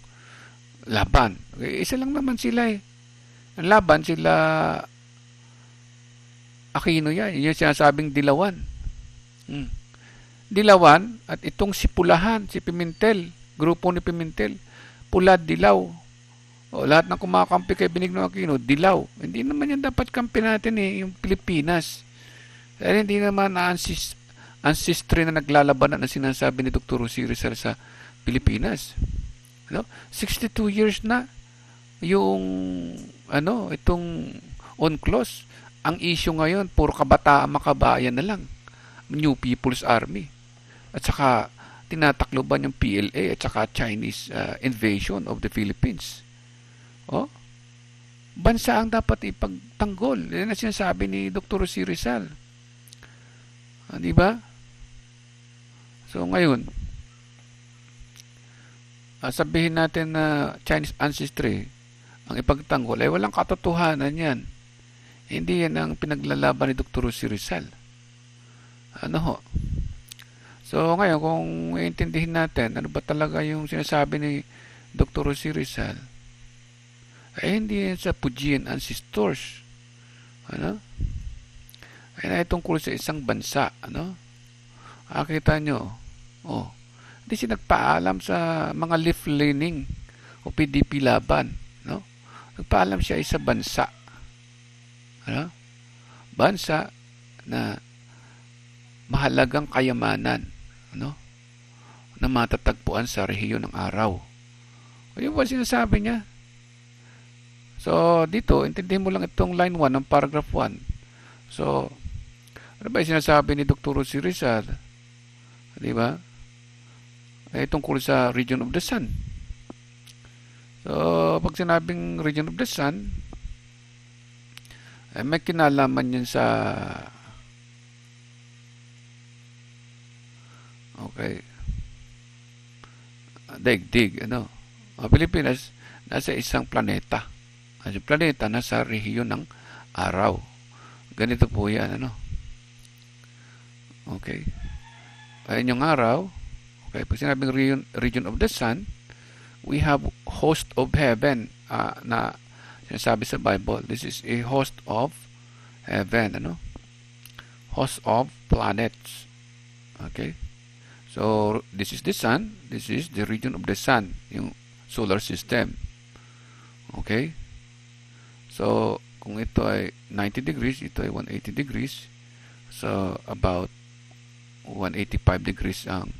laban. Okay, eh, isa lang naman sila eh. Ang laban sila Aquino yan. Yun yung sinasabing dilawan. Hmm. Dilawan at itong si Pulahan, si Pimentel, grupo ni Pimentel, pula dilaw. O, lahat ng kumakampi kay Benigno Aquino, dilaw. Hindi naman yan dapat kampi natin eh, yung Pilipinas. Dahil hindi naman na-ancestral ancestry na naglalabanan ang sinasabi ni Dr. Rosie Rizal sa Pilipinas. No? 62 years na yung ano, itong on close. Ang issue ngayon, puro kabataan makabayan na lang. New People's Army. At saka tinatakloban yung PLA at saka Chinese uh, invasion of the Philippines. Oh? Bansa ang dapat ipagtanggol. Yan ang sinasabi ni Dr. Si Rizal. Ah, di ba? So ngayon, uh, sabihin natin na Chinese ancestry, ang ipagtanggol ay walang katotohanan yan. Hindi yan ang pinaglalaban ni Dr. Si Rizal. Ano ho? So ngayon, kung iintindihin natin, ano ba talaga yung sinasabi ni Dr. Si Rizal, ay hindi yan sa Pujian ancestors. Ano? Ay na itong sa isang bansa. Ano? Akita ah, nyo, Oh. Hindi siya nagpaalam sa mga left leaning o PDP laban, no? Nagpaalam siya sa bansa. Ano? Bansa na mahalagang kayamanan, ano? Na matatagpuan sa rehiyon ng araw. Ayun po sinasabi niya. So, dito, intindihin mo lang itong line 1 ng paragraph 1. So, ano ba yung sinasabi ni Dr. Osiris? Di ba? eh, tungkol sa region of the sun. So, pag sinabing region of the sun, eh, may kinalaman yan sa okay daigdig ano ang Pilipinas nasa isang planeta ang planeta nasa rehiyon ng araw ganito po yan ano okay ayun yung araw Okay, pag sinabing region, region of the sun, we have host of heaven uh, na sinasabi sa Bible. This is a host of heaven, ano? Host of planets. Okay? So, this is the sun. This is the region of the sun, yung solar system. Okay? So, kung ito ay 90 degrees, ito ay 180 degrees. So, about 185 degrees ang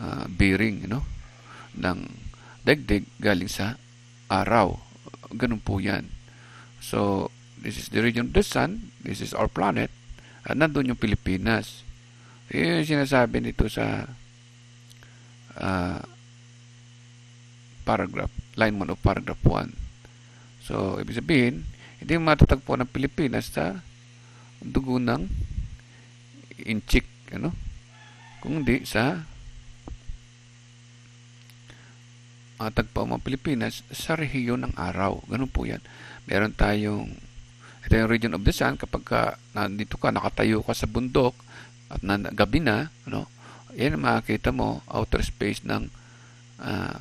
uh, bearing no ng dagdag galing sa araw. Ganun po 'yan. So, this is the region of the sun, this is our planet, at nandun yung Pilipinas. Yun yung sinasabi nito sa uh, paragraph, line 1 of paragraph 1. So, ibig sabihin, hindi matatagpuan ng Pilipinas sa dugo ng inchik, ano? Kung hindi sa uh, tagpao ng Pilipinas sa rehiyon ng araw. Ganun po yan. Meron tayong, ito yung region of the sun, kapag ka, nandito ka, nakatayo ka sa bundok, at na, gabi na, ano, yan ang makikita mo, outer space ng uh,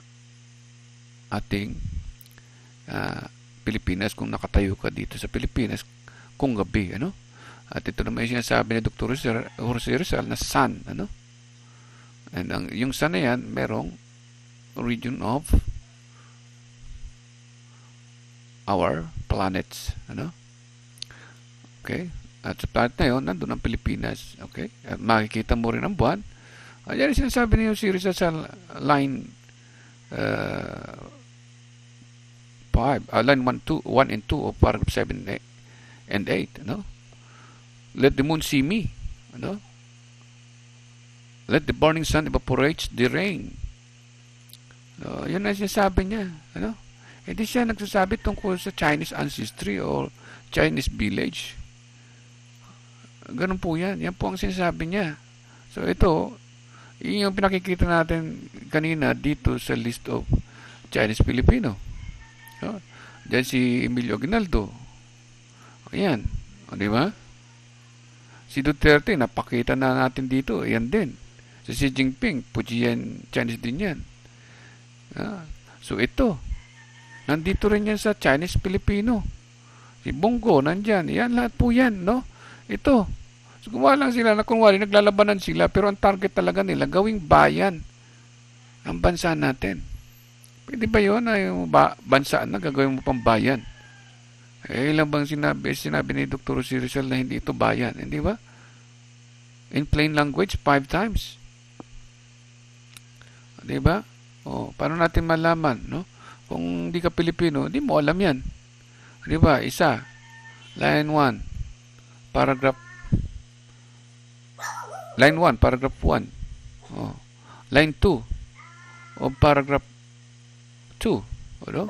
ating uh, Pilipinas kung nakatayo ka dito sa Pilipinas kung gabi, ano? At ito naman yung sinasabi ni Dr. Jose Rizal na sun, ano? And ang, yung sun na yan, merong region of our planets. Ano? Okay? At sa planet na yun, nandun ang Pilipinas. Okay? At makikita mo rin ang buwan. Ayan yung sinasabi niyo series sa line uh, 5, uh, ah, line 1, 2, 1 and 2 of paragraph 7 and 8. Ano? Let the moon see me. Ano? Let the burning sun evaporate the rain. So, yun ang sinasabi niya. Ano? Hindi eh, e siya nagsasabi tungkol sa Chinese ancestry or Chinese village. Ganun po yan. Yan po ang sinasabi niya. So, ito, yun yung pinakikita natin kanina dito sa list of Chinese Filipino. So, Diyan si Emilio Aguinaldo. Ayan. O, di ba? Si Duterte, napakita na natin dito. Ayan din. Si Xi Jinping, Pujian Chinese din yan. Ah, so ito, nandito rin yan sa Chinese-Filipino. Si Bongo, nandyan. Yan, lahat po yan, no? Ito. So, gumawa lang sila na kunwari naglalabanan sila pero ang target talaga nila gawing bayan ang bansa natin. Pwede ba yun Ay, ba, bansa na gagawin mo pang bayan? Eh, ilang bang sinabi, sinabi ni Dr. Si Rizal na hindi ito bayan, hindi ba? In plain language, five times. Di ba? Oh, paano natin malaman, no? Kung hindi ka Pilipino, hindi mo alam 'yan. 'Di ba? Isa. Line 1. Paragraph Line 1, paragraph 1. Oh. Line 2 o paragraph 2. Ano?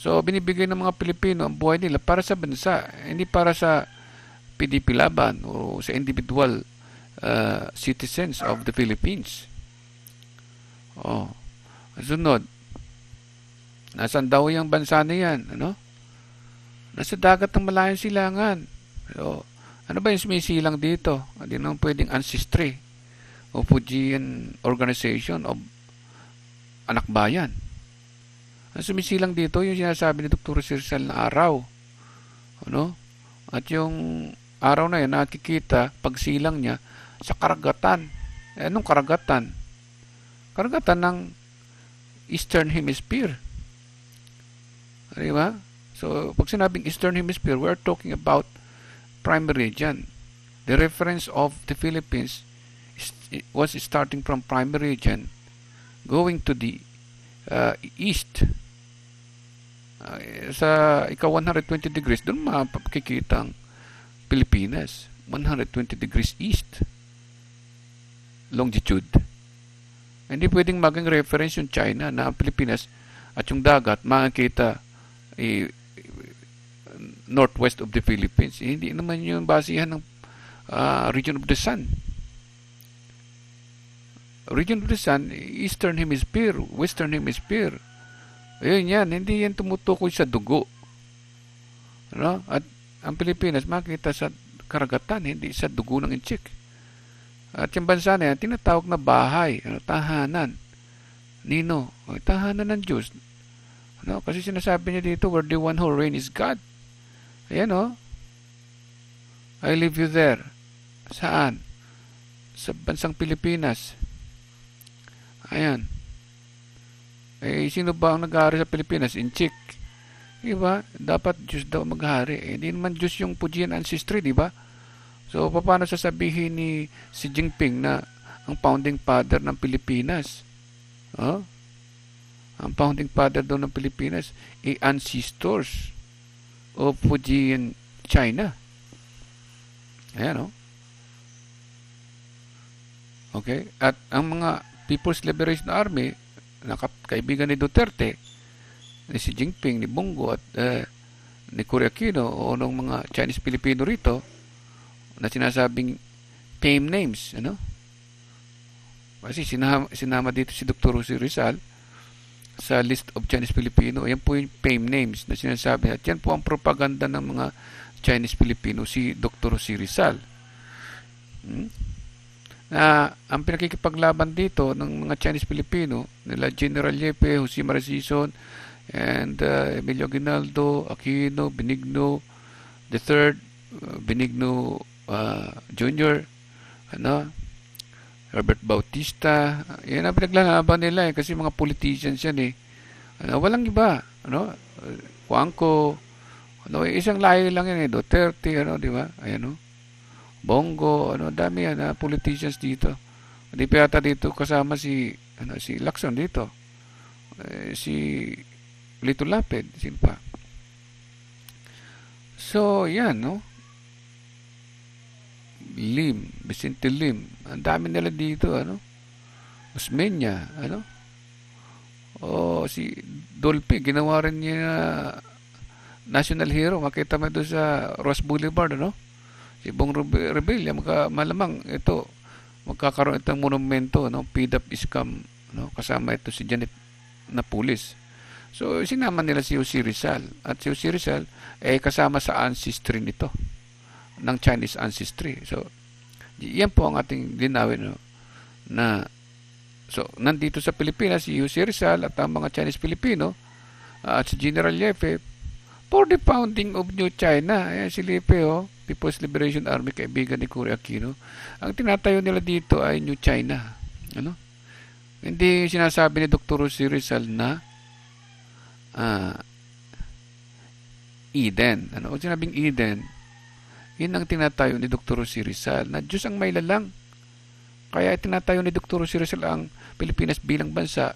So, binibigay ng mga Pilipino ang buhay nila para sa bansa, hindi para sa PDP laban o sa individual uh, citizens of the Philippines. Oh. Sunod. Nasaan daw yung bansa na yan? Ano? Nasa dagat ng malayang silangan. So, ano ba yung sumisilang dito? Hindi naman pwedeng ancestry o Fujian Organization of Anak Bayan. Ang sumisilang dito, yung sinasabi ni Dr. Sirsal na araw. Ano? At yung araw na yan, nakikita pagsilang niya sa karagatan. Eh, anong karagatan? Karagatan ng Eastern Hemisphere. Di ba? So, pag sinabing Eastern Hemisphere, we're talking about prime meridian. The reference of the Philippines is, was starting from prime meridian going to the uh, east. Uh, sa ika 120 degrees, doon mapakikita ang Pilipinas. 120 degrees east longitude. Hindi pwedeng maging reference yung China na ang Pilipinas at yung dagat makikita eh, northwest of the Philippines. Eh, hindi naman yun basihan ng uh, region of the sun. Region of the sun, eastern hemisphere, western hemisphere. Ayun yan, hindi yan tumutukoy sa dugo. No? At ang Pilipinas makita sa karagatan, hindi sa dugo ng insect. At yung bansa na yan, tinatawag na bahay, ano, tahanan. Nino, o, oh, tahanan ng Diyos. Ano? Kasi sinasabi niya dito, where the one who reign is God. Ayan o. Oh. I leave you there. Saan? Sa bansang Pilipinas. Ayan. Eh, sino ba ang nag sa Pilipinas? In Inchik. Diba? Dapat Diyos daw maghari. Eh, di naman Diyos yung Pujian ancestry, diba? ba? So, paano sasabihin ni Xi Jinping na ang founding father ng Pilipinas? Oh? Ang founding father daw ng Pilipinas ay eh, ancestors of Fujian China. Ayan, no? Oh. Okay? At ang mga People's Liberation Army, kaibigan ni Duterte, ni Xi Jinping, ni Bongo, at uh, ni Kuya o ng mga Chinese-Pilipino rito, na sinasabing fame names, ano? Kasi sinama, sinama dito si Dr. Jose Rizal sa list of Chinese Filipino. Yan po yung fame names na sinasabi. At yan po ang propaganda ng mga Chinese Filipino, si Dr. Jose Rizal. Hmm? Na ang pinakikipaglaban dito ng mga Chinese Filipino, nila General Yepe, Jose Maricison, and uh, Emilio Ginaldo, Aquino, Benigno, the third, uh, Benigno uh, ah, Jr., ano, Robert Bautista. Yan ang pinaglalaban nila eh, kasi mga politicians yan eh. Ano, walang iba. Ano, Cuanco, ano, eh, isang layo lang yan eh, Duterte, ano, di ba? Ayan, no? Oh. Bongo, ano, dami yan, ha, ah, politicians dito. Hindi pa yata dito kasama si, ano, si Lacson dito. Eh, si Lito Lapid, sino pa? So, yan, no? Lim, Vicente Lim. Ang dami nila dito, ano? Osmeña, ano? Oh, si Dolphy, ginawa rin niya national hero. Makita mo doon sa Ross Boulevard, ano? Si Bong Rebella, maka, malamang ito, magkakaroon itong monumento, no? PDAP scam, no? Kasama ito si Janet na pulis. So, sinama nila si Jose Rizal. At si Jose Rizal, eh, kasama sa ancestry nito ng Chinese ancestry. So, yan po ang ating dinawin no, na so nandito sa Pilipinas si Jose Rizal at ang mga Chinese Filipino uh, ah, at si General Yefe for the founding of New China. Ayan si Lepe, oh, People's Liberation Army, kaibigan ni Cory Aquino. Ang tinatayo nila dito ay New China. Ano? Hindi sinasabi ni Dr. Jose Rizal na uh, Eden. Ano? Kung sinabing Eden, yun ang tinatayo ni Dr. Si Rizal na Diyos ang may lalang. Kaya tinatayo ni Dr. Si Rizal ang Pilipinas bilang bansa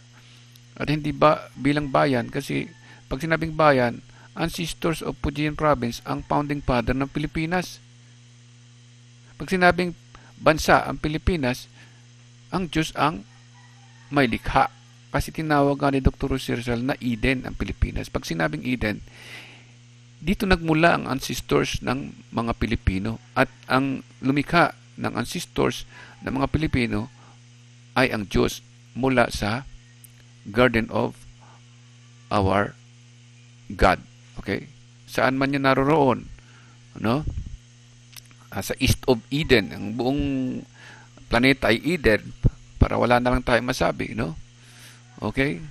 at hindi ba bilang bayan kasi pag sinabing bayan, ang Sisters of Pujian Province ang founding father ng Pilipinas. Pag sinabing bansa ang Pilipinas, ang Diyos ang may likha. Kasi tinawag nga ni Dr. Rizal na Eden ang Pilipinas. Pag sinabing Eden, dito nagmula ang ancestors ng mga Pilipino at ang lumikha ng ancestors ng mga Pilipino ay ang Diyos mula sa Garden of our God. Okay? Saan man niya naroroon. Ano? Ah, sa East of Eden. Ang buong planeta ay Eden para wala na lang tayo masabi. No? Okay?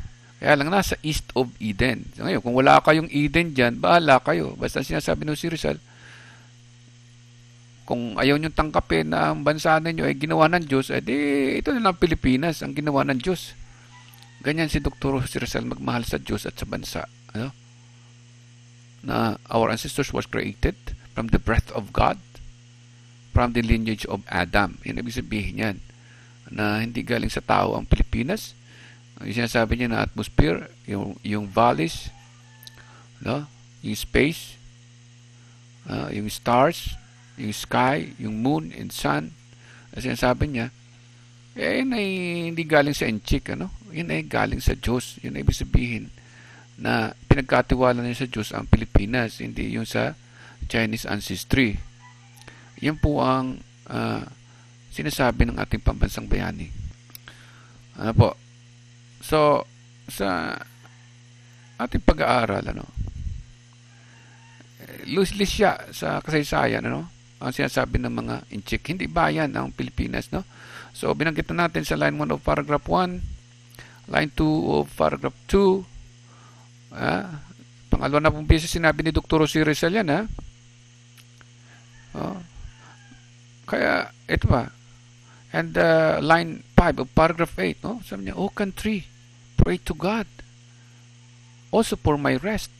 Kaya lang nasa east of Eden. So, ngayon, kung wala kayong Eden dyan, bahala kayo. Basta sinasabi ng si Rizal, kung ayaw nyo tangkapin na ang bansa ninyo ay ginawa ng Diyos, eh di, ito na lang Pilipinas, ang ginawa ng Diyos. Ganyan si Dr. Jose Rizal magmahal sa Diyos at sa bansa. Ano? Na our ancestors was created from the breath of God, from the lineage of Adam. Yan ibig sabihin yan, na hindi galing sa tao ang Pilipinas, yung sinasabi niya na atmosphere, yung, yung valleys, no? yung space, uh, yung stars, yung sky, yung moon and sun. Ang sinasabi niya, eh, yun ay hindi galing sa enchik, ano? Yun ay galing sa Diyos. Yun ay ibig sabihin na pinagkatiwala niya sa Diyos ang Pilipinas, hindi yung sa Chinese ancestry. Yan po ang uh, sinasabi ng ating pambansang bayani. Ano po? So, sa ating pag-aaral, ano, eh, loosely siya sa kasaysayan, ano, ang sinasabi ng mga inchik. Hindi bayan ang Pilipinas, no? So, binanggit na natin sa line 1 of paragraph 1, line 2 of paragraph 2, Ah, pangalawa na pong beses sinabi ni Dr. Rosy Rizal yan, ha? Oh. Kaya, ito ba? And uh, line 5 of paragraph 8, no? Sabi niya, O country, pray to God. Also for my rest.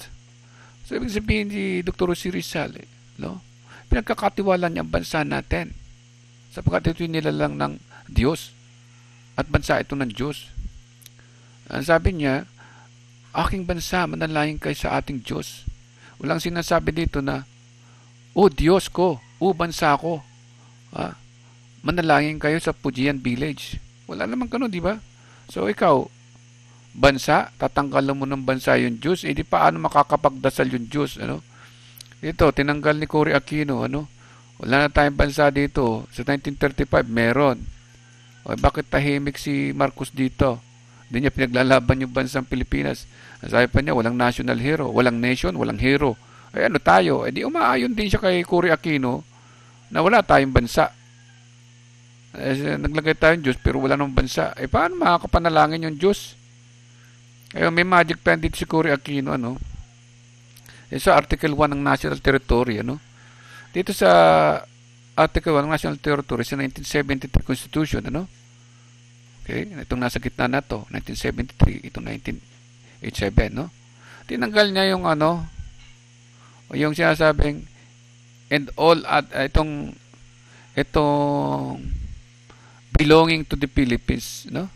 So, ibig sabihin ni Dr. Rosie Rizal, eh, no? pinagkakatiwala niya ang bansa natin. Sapagkat ito yung nilalang ng Diyos. At bansa ito ng Diyos. Ang sabi niya, aking bansa, manalayan kay sa ating Diyos. Walang sinasabi dito na, O Diyos ko, O bansa ko, ha? manalangin kayo sa Pujian Village. Wala naman ganun, di ba? So, ikaw, bansa, tatanggalan mo ng bansa yung Diyos, hindi eh, paano makakapagdasal yung Diyos, ano? Ito, tinanggal ni Cory Aquino, ano? Wala na tayong bansa dito. Sa 1935, meron. O, bakit tahimik si Marcos dito? Hindi niya pinaglalaban yung bansang Pilipinas. Sabi pa niya, walang national hero, walang nation, walang hero. Ay eh, ano tayo? Eh di umaayon din siya kay Cory Aquino na wala tayong bansa. Eh, naglagay tayong Diyos pero wala nang bansa. Eh paano makakapanalangin yung Diyos? Ayun, may magic pen dito si Cory Aquino, ano? Yan eh, sa Article 1 ng National Territory, ano? Dito sa Article 1 ng National Territory sa 1973 Constitution, ano? Okay, itong nasa gitna na to, 1973, itong 1987, no? Tinanggal niya yung ano, yung sinasabing and all at uh, itong itong belonging to the Philippines, no?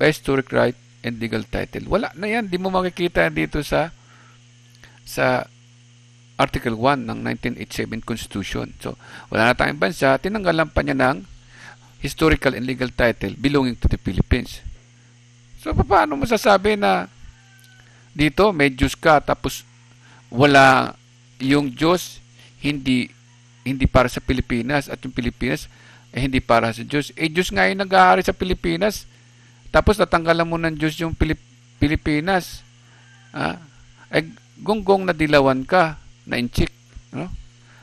historic right and legal title. Wala na yan. Di mo makikita dito sa sa Article 1 ng 1987 Constitution. So, wala na tayong bansa. Tinanggalan pa niya ng historical and legal title belonging to the Philippines. So, paano mo sasabi na dito may Diyos ka tapos wala yung Diyos hindi hindi para sa Pilipinas at yung Pilipinas eh, hindi para sa Diyos. Eh, Diyos nga yung nag sa Pilipinas tapos tatanggalan mo ng Diyos yung Pilip Pilipinas. Ah, eh, ay gonggong na dilawan ka, na inchik. No?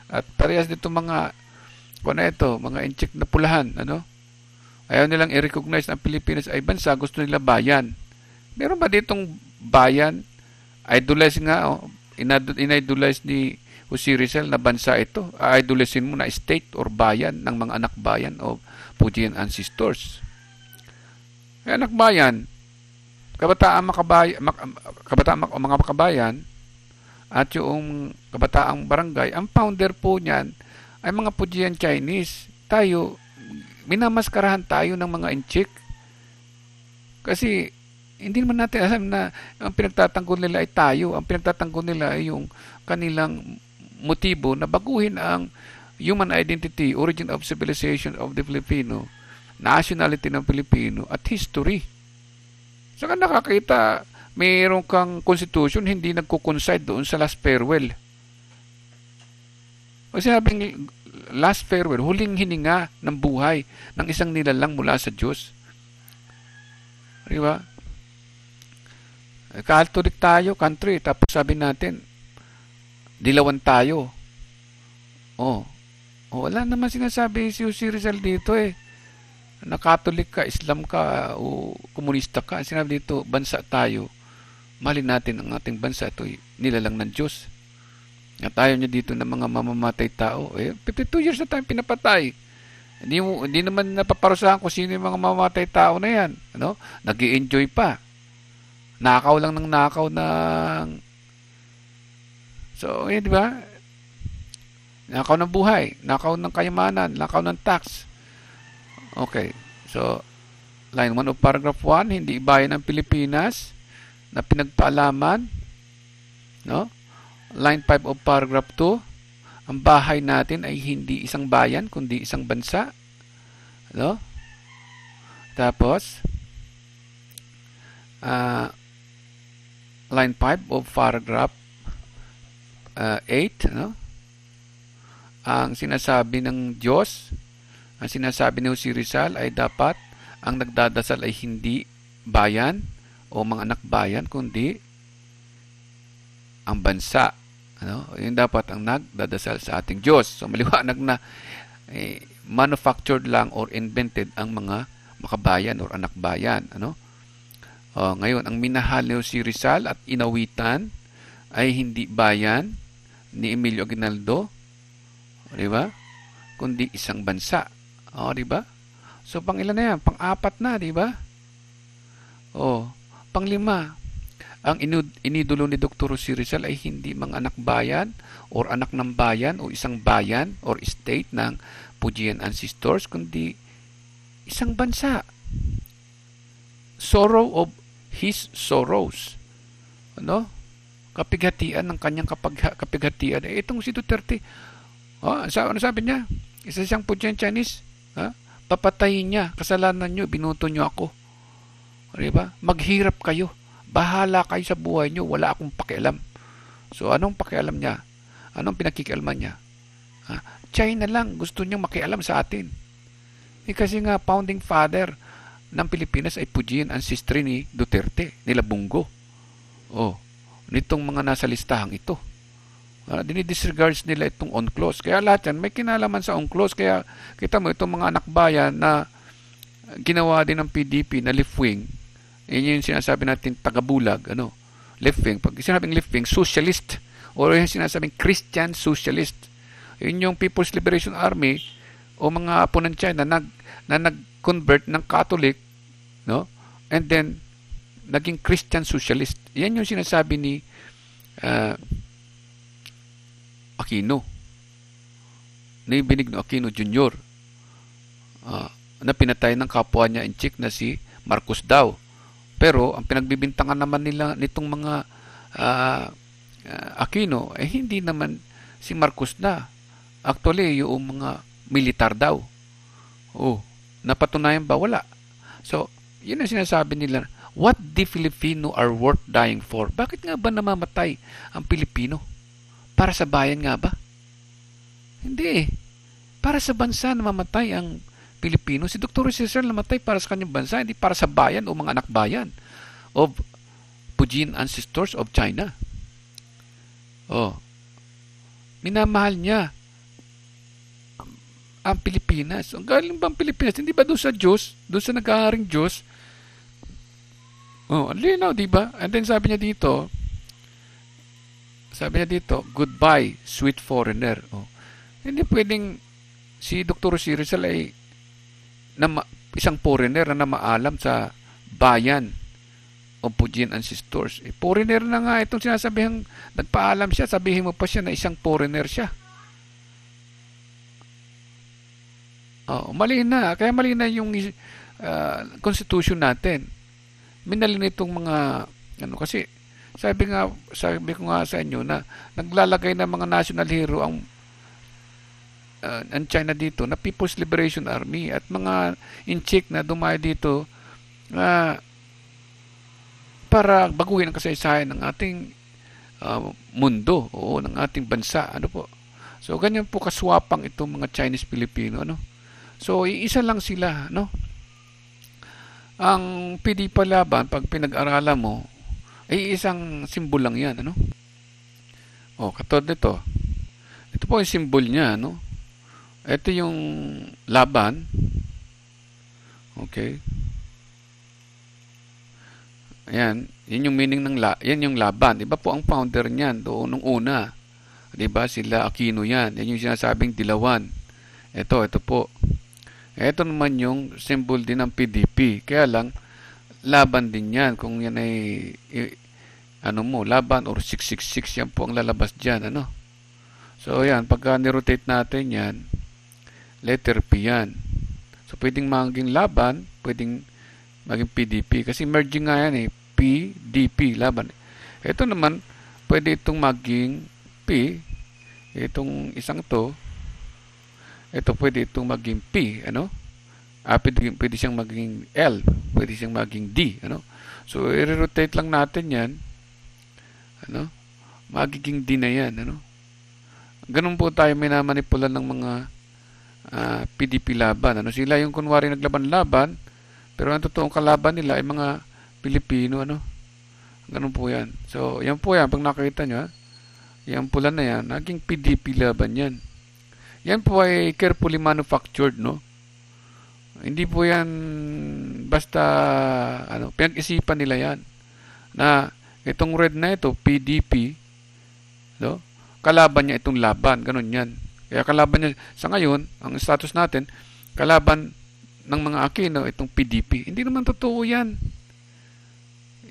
At parehas dito mga, kung ano ito, mga inchik na pulahan. Ano? Ayaw nilang i-recognize ang Pilipinas ay bansa, gusto nila bayan. Meron ba ditong bayan? Idolize nga, oh, inidolize ni Jose Rizal na bansa ito. Idolizein mo na state or bayan ng mga anak bayan o Pujian ancestors. Eh, anak bayan, kabataan makabayan, mak, kabataan mak, mga makabayan, at yung kabataan barangay, ang founder po niyan ay mga Pujian Chinese. Tayo, minamaskarahan tayo ng mga inchik. Kasi, hindi naman natin alam na ang pinagtatanggol nila ay tayo. Ang pinagtatanggol nila ay yung kanilang motibo na baguhin ang human identity, origin of civilization of the Filipino nationality ng Pilipino at history. Saka nakakita, mayroon kang constitution hindi nagko-coincide doon sa last farewell. Pag sinabing last farewell, huling hininga ng buhay ng isang nilalang mula sa Diyos. Di ba? Eh, Catholic tayo, country, tapos sabi natin, dilawan tayo. Oh, oh wala naman sinasabi si Jose Rizal dito eh na Catholic ka, Islam ka, o komunista ka. Sinabi dito, bansa tayo. Mahalin natin ang ating bansa. Ito nilalang ng Diyos. At ayaw niya dito ng mga mamamatay tao. Eh, 52 years na tayong pinapatay. Hindi, hindi naman napaparusahan kung sino yung mga mamamatay tao na yan. Ano? nag enjoy pa. Nakaw lang ng nakaw ng... So, eh, di ba? Nakaw ng buhay, nakaw ng kayamanan, nakaw ng tax. Okay. So, line 1 of paragraph 1, hindi bayan ng Pilipinas na pinagpaalaman. No? Line 5 of paragraph 2, ang bahay natin ay hindi isang bayan, kundi isang bansa. No? Tapos, uh, line 5 of paragraph uh, ah, 8, no? ang sinasabi ng Diyos ang sinasabi ni Jose Rizal ay dapat ang nagdadasal ay hindi bayan o mga anak bayan, kundi ang bansa. Ano? Yun dapat ang nagdadasal sa ating Diyos. So maliwanag na eh, manufactured lang or invented ang mga makabayan or anak bayan. Ano? Uh, ngayon, ang minahal ni Jose Rizal at inawitan ay hindi bayan ni Emilio Aguinaldo, di ba? kundi isang bansa o, oh, di ba? So, pang ilan na yan? Pang apat na, di ba? oh, pang lima. Ang inidolo ni Dr. Si Rizal ay hindi mga anak bayan or anak ng bayan o isang bayan or state ng Pujian ancestors, kundi isang bansa. Sorrow of his sorrows. Ano? Kapighatian ng kanyang kapagha, kapighatian. Eh, itong si Duterte, oh, sa, ano sabi niya? Isa siyang Pujian Chinese, Ha? Papatayin niya. Kasalanan niyo, binuto niyo ako. Di ba? Maghirap kayo. Bahala kayo sa buhay niyo. Wala akong pakialam. So, anong pakialam niya? Anong pinakikialaman niya? Ha? China lang. Gusto niyang makialam sa atin. Eh, kasi nga, founding father ng Pilipinas ay ang sister ni Duterte, nila Bungo. Oh, nitong mga nasa listahang ito uh, dinidisregards nila itong on-clause. Kaya lahat yan, may kinalaman sa on-clause. Kaya kita mo itong mga anak bayan na ginawa din ng PDP na left-wing. yun yung sinasabi natin tagabulag, ano, left-wing. Pag sinabing left-wing, socialist. O yung sinasabing Christian socialist. Yun yung People's Liberation Army o mga apunan na nag na nag-convert ng Catholic, no? And then naging Christian socialist. Yan yung sinasabi ni uh, Aquino ni Benigno Aquino Jr. Uh, ah, na pinatay ng kapwa niya in chick na si Marcos daw. Pero ang pinagbibintangan naman nila nitong mga uh, uh, Aquino eh hindi naman si Marcos na. Actually, yung mga militar daw. Oh, napatunayan ba? Wala. So, yun ang sinasabi nila. What the Filipino are worth dying for? Bakit nga ba namamatay ang Pilipino? Para sa bayan nga ba? Hindi eh. Para sa bansa na mamatay ang Pilipino, si Dr. Cesar namatay para sa kanyang bansa, hindi para sa bayan o mga anak bayan of Pujin ancestors of China. Oh. Minamahal niya ang Pilipinas. Ang galing bang Pilipinas? Hindi ba doon sa Diyos? Doon sa nag-aaring Diyos? Oh, linaw, di ba? And then sabi niya dito, sabi niya dito, goodbye, sweet foreigner. Oh. Hindi pwedeng si Dr. Si Rizal ay na, isang foreigner na namaalam sa bayan o Pujian Ancestors. Eh, foreigner na nga itong sinasabihang nagpaalam siya, sabihin mo pa siya na isang foreigner siya. Oh, mali na. Kaya mali na yung uh, constitution natin. Minalin nitong mga ano kasi sabi nga, sabi ko nga sa inyo na naglalagay ng mga national hero ang uh, ang China dito na People's Liberation Army at mga inchik na dumayo dito na uh, para baguhin ang kasaysayan ng ating uh, mundo o ng ating bansa ano po so ganyan po kaswapang itong mga Chinese Filipino ano so iisa lang sila no ang PD palaban pag pinag-aralan mo ay eh, isang simbol lang yan. Ano? O, oh, katod nito. Ito po yung simbol niya. Ano? Ito yung laban. Okay? Ayan. yun yung meaning ng la yan yung laban. Di ba po ang founder niyan doon nung una? Di ba sila Aquino yan. Yan yung sinasabing dilawan. Ito, ito po. Ito naman yung symbol din ng PDP. Kaya lang, laban din yan. Kung yan ay ano mo, laban or 666 yan po ang lalabas dyan, ano? So, yan, pagka nirotate natin yan, letter P yan. So, pwedeng maging laban, pwedeng maging PDP. Kasi merging nga yan eh, PDP, laban. Ito naman, pwede itong maging P, itong isang to, ito pwede itong maging P, ano? Ah, pwede, pwede siyang maging L, pwede siyang maging D, ano? So, i-rotate lang natin yan. Ano? Magiging din na yan. Ano? Ganun po tayo minamanipulan ng mga uh, ah, PDP laban. Ano? Sila yung kunwari naglaban-laban, pero ang totoong kalaban nila ay mga Pilipino. Ano? Ganun po yan. So, yan po yan. Pag nakita nyo, ha? yan pula na yan, naging PDP laban yan. Yan po ay carefully manufactured, no? Hindi po yan basta ano, pinag-isipan nila yan na Itong red na ito, PDP, no? kalaban niya itong laban. Ganun yan. Kaya kalaban niya, sa ngayon, ang status natin, kalaban ng mga Aquino, itong PDP. Hindi naman totoo yan.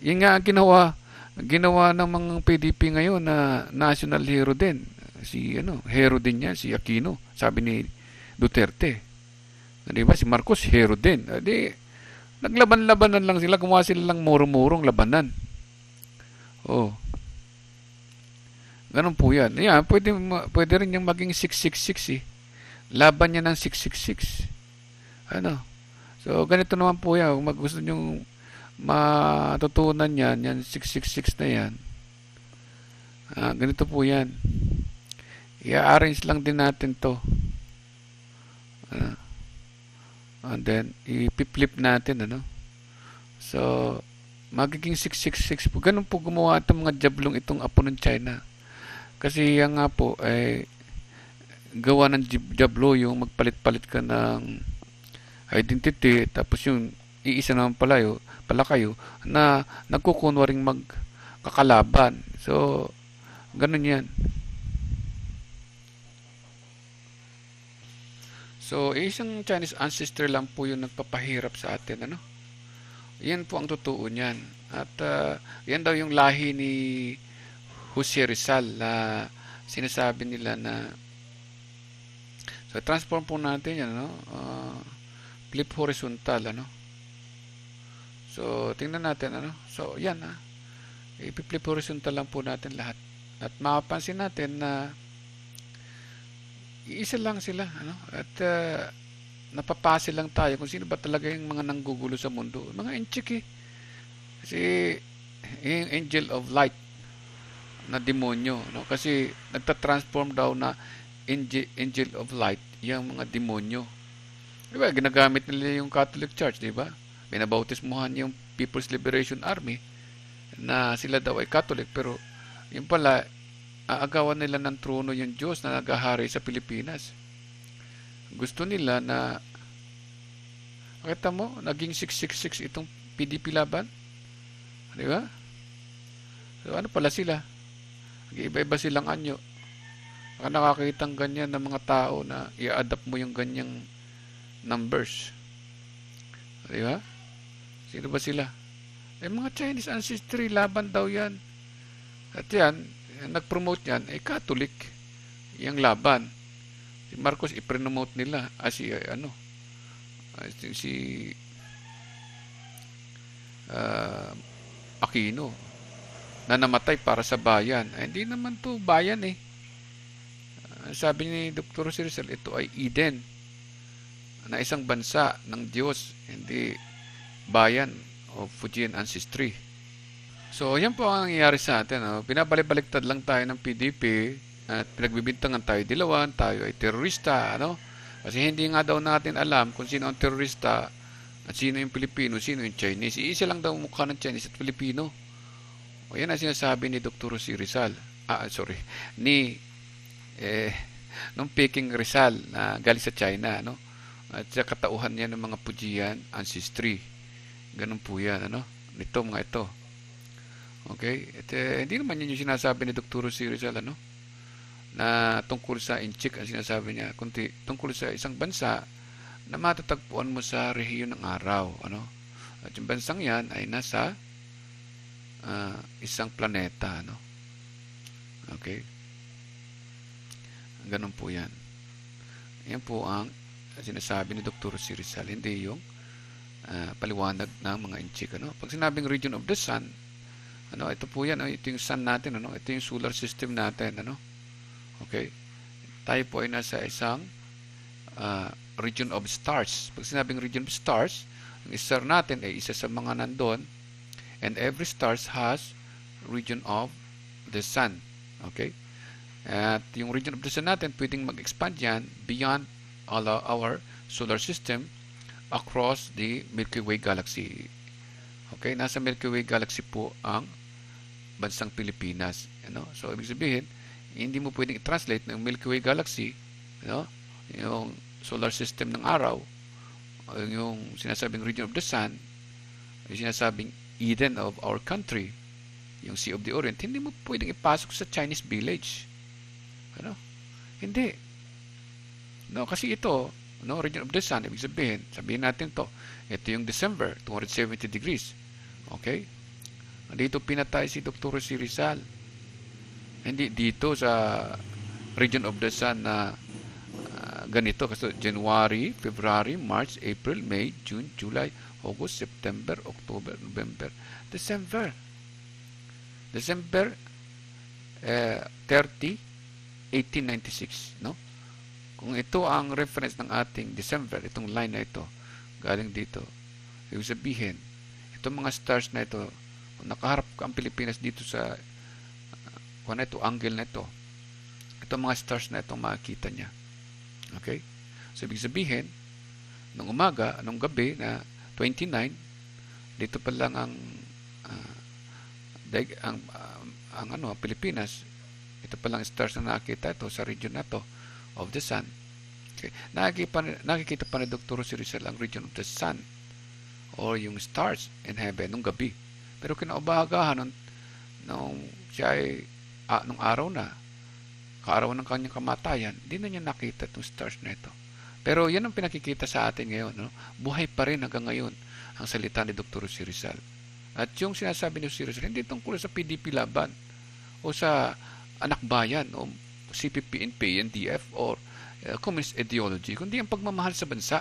Yan nga ang ginawa, ginawa ng mga PDP ngayon na national hero din. Si, ano, hero din yan, si Aquino. Sabi ni Duterte. Di ba? Si Marcos, hero din. Di, naglaban-labanan lang sila. Gumawa sila lang murong labanan. Oh. Ganun po yan. Yeah, pwede, pwede rin yung maging 666 eh. Laban niya ng 666. Ano? So, ganito naman po yan. Kung gusto niyo matutunan yan, yan 666 na yan. Ah, ganito po yan. I-arrange lang din natin to. Ah. And then, i-flip natin, ano? So, magiging 666 po. Ganun po gumawa itong mga jablong itong apo ng China. Kasi yan nga po, eh, gawa ng jablo yung magpalit-palit ka ng identity, tapos yung iisa naman pala, yun, pala kayo na nagkukunwaring magkakalaban. So, ganun yan. So, isang Chinese ancestor lang po yung nagpapahirap sa atin, ano? Yan po ang totoo niyan. At uh, yan daw yung lahi ni Jose Rizal na sinasabi nila na So transform po natin yan, no? Uh, ah, flip horizontal, ano? So tingnan natin, ano? So yan, ha? Ah. I-flip horizontal lang po natin lahat. At mapapansin natin na isa lang sila, ano? At uh, napapase lang tayo kung sino ba talaga yung mga nanggugulo sa mundo. Mga enchik eh. Kasi yung angel of light na demonyo. No? Kasi nagta-transform daw na angel, angel of light yung mga demonyo. Diba? Ginagamit nila yung Catholic Church, di ba? Binabautismuhan yung People's Liberation Army na sila daw ay Catholic pero yung pala aagawan nila ng trono yung Diyos na nagahari sa Pilipinas gusto nila na Nakita mo, naging 666 itong PDP laban. Di ba? So, ano pala sila? Nag-iba-iba silang anyo. Baka ng ganyan ng mga tao na i-adapt mo yung ganyang numbers. Di ba? Sino ba sila? Eh, mga Chinese ancestry, laban daw yan. At yan, eh, nag-promote yan, eh, Catholic yung laban si Marcos i-promote nila ah, si eh, ano I ah, think si uh, Aquino na namatay para sa bayan. Ay, ah, hindi naman to bayan eh. sabi ni Dr. Sirisal, ito ay Eden na isang bansa ng Diyos, hindi bayan o Fujian ancestry. So, yan po ang nangyayari sa atin. Oh. Pinabalik-baliktad lang tayo ng PDP at pinagbibintangan tayo dilawan, tayo ay terorista, ano? Kasi hindi nga daw natin alam kung sino ang terorista at sino yung Pilipino, sino yung Chinese. Iisa lang daw mukha ng Chinese at Pilipino. O yan ang sinasabi ni Dr. Si Rizal. Ah, sorry. Ni, eh, nung Peking Rizal na galing sa China, ano? At sa katauhan niya ng mga Pujian ancestry. Ganun po yan, ano? Nito, mga ito. Okay? At, eh, hindi naman yun yung sinasabi ni Dr. Si Rizal, ano? na tungkol sa inchik ang sinasabi niya, kundi tungkol sa isang bansa na matatagpuan mo sa rehiyon ng araw. Ano? At yung bansang yan ay nasa uh, isang planeta. Ano? Okay? Ganun po yan. Yan po ang sinasabi ni Dr. C. Rizal, hindi yung uh, paliwanag ng mga inchik. Ano? Pag sinabing region of the sun, ano, ito po yan, ano? ito yung sun natin, ano? ito yung solar system natin. Ano? Okay? Tayo po ay nasa isang uh, region of stars. Pag sinabing region of stars, ang star natin ay isa sa mga nandun and every stars has region of the sun. Okay? At yung region of the sun natin, pwedeng mag-expand yan beyond all our solar system across the Milky Way galaxy. Okay? Nasa Milky Way galaxy po ang bansang Pilipinas. Ano? So, ibig sabihin, hindi mo pwedeng i-translate ng Milky Way galaxy, no? yung solar system ng araw, yung sinasabing region of the sun, yung sinasabing Eden of our country, yung Sea of the Orient, hindi mo pwedeng ipasok sa Chinese village. Ano? Hindi. No, kasi ito, no, region of the sun, ibig sabihin, sabihin natin to, ito yung December, 270 degrees. Okay? Dito pinatay si Dr. Si Rizal. Hindi dito sa region of the sun na ah, ganito. Kasi January, February, March, April, May, June, July, August, September, October, November, December. December uh, 30, 1896. No? Kung ito ang reference ng ating December, itong line na ito, galing dito, ibig sabihin, itong mga stars na ito, kung nakaharap ka ang Pilipinas dito sa kwan na ito, angle na ito. Itong mga stars na itong makikita niya. Okay? So, ibig sabihin, nung umaga, nung gabi na 29, dito pa lang ang uh, ang, uh, ang ano, Pilipinas, ito pa lang stars na nakita ito sa region na to of the sun. Okay. Nakikita, nakikita pa ni Dr. si Rizal ang region of the sun or yung stars in heaven nung gabi. Pero kinaubagahan nung, nung siya ay ah, nung araw na, kaaraw ng kanyang kamatayan, hindi na niya nakita itong stars na ito. Pero yan ang pinakikita sa atin ngayon. No? Buhay pa rin hanggang ngayon ang salita ni Dr. Si Rizal. At yung sinasabi ni si Rizal, hindi tungkol sa PDP laban o sa anak bayan o CPP and PNDF or uh, communist ideology, kundi ang pagmamahal sa bansa,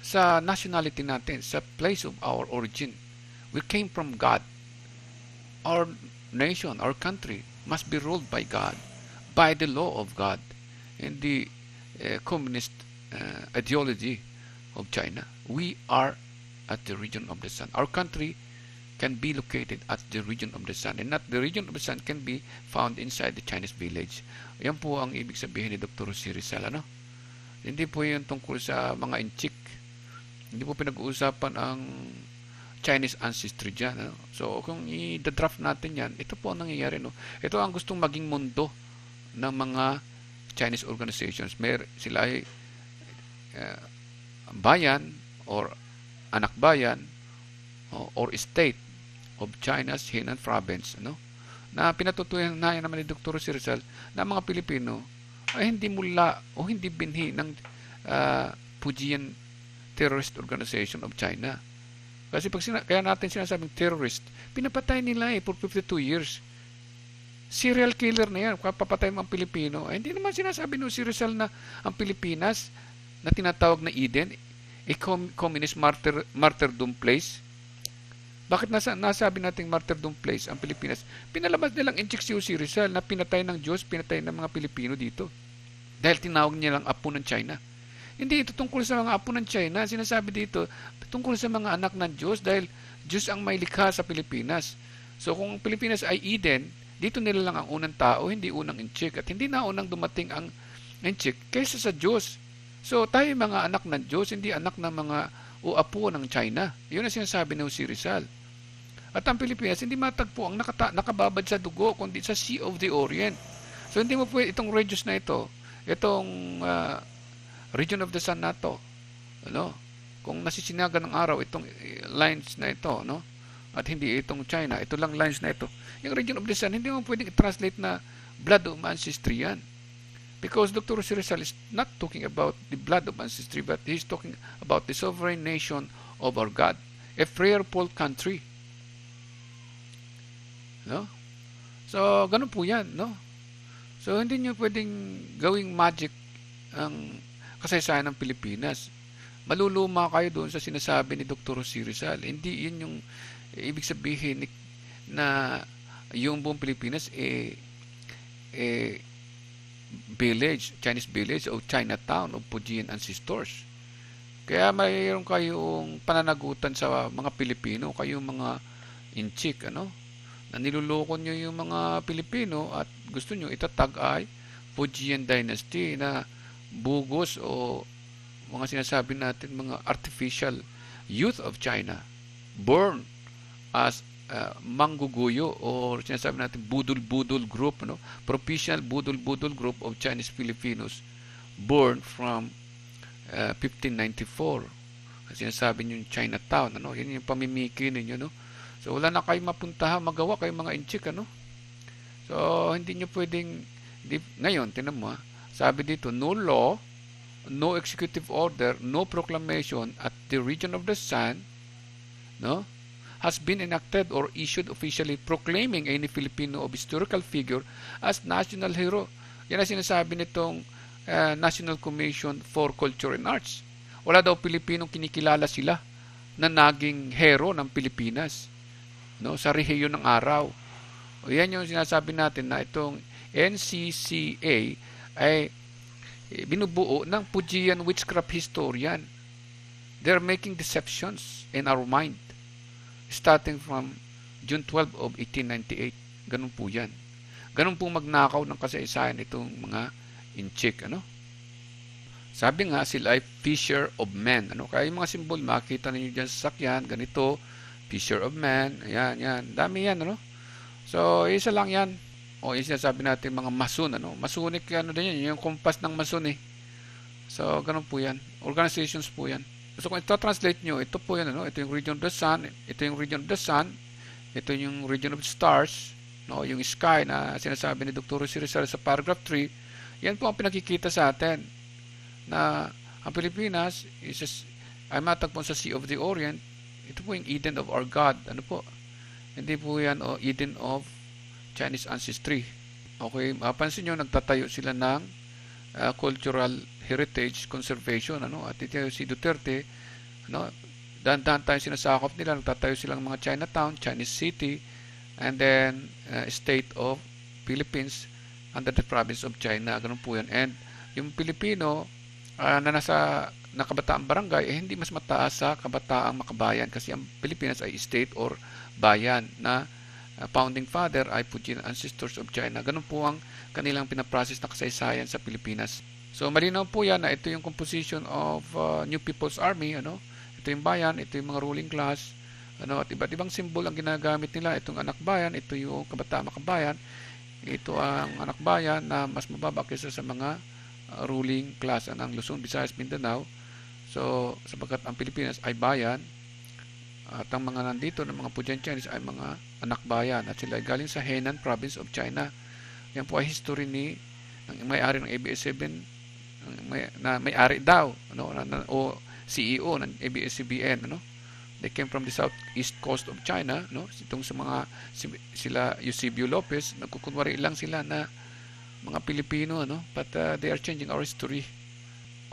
sa nationality natin, sa place of our origin. We came from God. Our nation or country must be ruled by God, by the law of God, in the uh, communist uh, ideology of China. We are at the region of the sun. Our country can be located at the region of the sun and not the region of the sun can be found inside the Chinese village. Yan po ang ibig sabihin ni Dr. Jose Rizal. Ano? Hindi po yun tungkol sa mga inchik. Hindi po pinag-uusapan ang Chinese ancestry dyan. Ano? So, kung i-draft natin yan, ito po ang nangyayari. No? Ito ang gustong maging mundo ng mga Chinese organizations. Mer sila ay uh, bayan or anak bayan or state of China's Henan province. Ano? Na pinatutuyan na naman ni Dr. Si Rizal na mga Pilipino ay hindi mula o hindi binhi ng uh, Fujian Terrorist Organization of China kasi pag sina- kaya natin sinasabing terrorist, pinapatay nila eh for 52 years. Serial killer na yan, papatay mo ang Pilipino. Eh, hindi naman sinasabi no si Rizal na ang Pilipinas na tinatawag na Eden, a eh, communist martyr, martyrdom place. Bakit nasa, nasabi nating martyrdom place ang Pilipinas? Pinalabas nilang NGXU si Rizal na pinatay ng Diyos, pinatay ng mga Pilipino dito. Dahil tinawag niya lang apo ng China. Hindi ito tungkol sa mga apo ng China. Sinasabi dito, tungkol sa mga anak ng Diyos dahil Diyos ang may likha sa Pilipinas. So kung Pilipinas ay Eden, dito nila lang ang unang tao, hindi unang inchik at hindi na unang dumating ang inchik kaysa sa Diyos. So tayo mga anak ng Diyos, hindi anak ng mga uapo ng China. Yun ang sinasabi ni si Rizal. At ang Pilipinas, hindi matagpo ang nakata- nakababad sa dugo, kundi sa Sea of the Orient. So hindi mo pwede itong regions na ito, itong uh, region of the sun na ito, ano, kung nasisinagan ng araw itong eh, lines na ito, no? At hindi itong China, ito lang lines na ito. Yung region of the sun, hindi mo pwedeng i-translate na blood of ancestry yan. Because Dr. Sirisal is not talking about the blood of ancestry, but he's talking about the sovereign nation of our God, a prayerful country. No? So, ganun po yan, no? So, hindi nyo pwedeng gawing magic ang kasaysayan ng Pilipinas maluluma kayo doon sa sinasabi ni Dr. Jose Rizal. Hindi yun yung ibig sabihin na yung buong Pilipinas eh, eh village, Chinese village o Chinatown o Pujian ancestors. Kaya mayroon kayong pananagutan sa mga Pilipino, kayong mga inchik, ano? Na niluloko nyo yung mga Pilipino at gusto nyo itatag ay Fujian Dynasty na Bugos o mga sinasabi natin mga artificial youth of China born as uh, mangguguyo or sinasabi natin budul-budul group no professional budul-budul group of Chinese Filipinos born from uh, 1594 sinasabi niyo Chinatown ano yun yung pamimiki ninyo no so wala na kayong mapuntahan magawa kayong mga inchik ano so hindi niyo pwedeng di, ngayon tinan mo ha? sabi dito no law no executive order, no proclamation at the region of the sun, no, has been enacted or issued officially proclaiming any Filipino of historical figure as national hero. Yan ang sinasabi nitong uh, National Commission for Culture and Arts. Wala daw Pilipinong kinikilala sila na naging hero ng Pilipinas. No, sa rehiyo ng araw. O yan yung sinasabi natin na itong NCCA ay eh, binubuo ng Pujian witchcraft historian. They're making deceptions in our mind starting from June 12 of 1898. Ganun po yan. Ganun po magnakaw ng kasaysayan itong mga inchik. Ano? Sabi nga sila ay fisher of men. Ano? Kaya yung mga symbol, makita ninyo dyan sa sakyan, ganito, fisher of men, ayan, yan. Dami yan, ano? So, isa lang yan. O yung sinasabi natin mga mason, ano? Masonic, ano din yan, yung kompas ng mason eh. So, ganun po yan. Organizations po yan. So, kung ito translate nyo, ito po yan, ano? Ito yung region of the sun, ito yung region of the sun, ito yung region of stars, no? yung sky na sinasabi ni Dr. Jose Rizal sa paragraph 3, yan po ang pinakikita sa atin na ang Pilipinas is just, ay matagpon sa Sea of the Orient. Ito po yung Eden of our God. Ano po? Hindi po yan o oh, Eden of Chinese ancestry. Okay, mapansin nyo, nagtatayo sila ng uh, cultural heritage conservation. Ano? At ito si Duterte, ano, dahan-dahan tayong sinasakop nila, nagtatayo silang mga Chinatown, Chinese City, and then uh, State of Philippines under the province of China. Ganun po yan. And yung Pilipino uh, na nasa nakabataang barangay, eh, hindi mas mataas sa kabataang makabayan kasi ang Pilipinas ay state or bayan na uh, founding father ay Fujian ancestors of China. Ganun po ang kanilang pinaprocess na kasaysayan sa Pilipinas. So malinaw po yan na ito yung composition of uh, New People's Army. Ano? Ito yung bayan, ito yung mga ruling class, ano, at iba't ibang simbol ang ginagamit nila. Itong anak bayan, ito yung kabataan makabayan, ito ang anak bayan na mas mababa kaysa sa mga uh, ruling class ang Luzon, Visayas, Mindanao. So, sapagkat ang Pilipinas ay bayan, at ang mga nandito ng mga Pujan Chinese ay mga anak bayan at sila ay galing sa Henan Province of China. Yan po ay history ni ng may-ari ng ABS-7 may, na may-ari daw ano, na, na, o CEO ng ABS-CBN. Ano? They came from the southeast coast of China. No? Itong sa mga sila Eusebio Lopez, nagkukunwari lang sila na mga Pilipino. Ano? But uh, they are changing our history.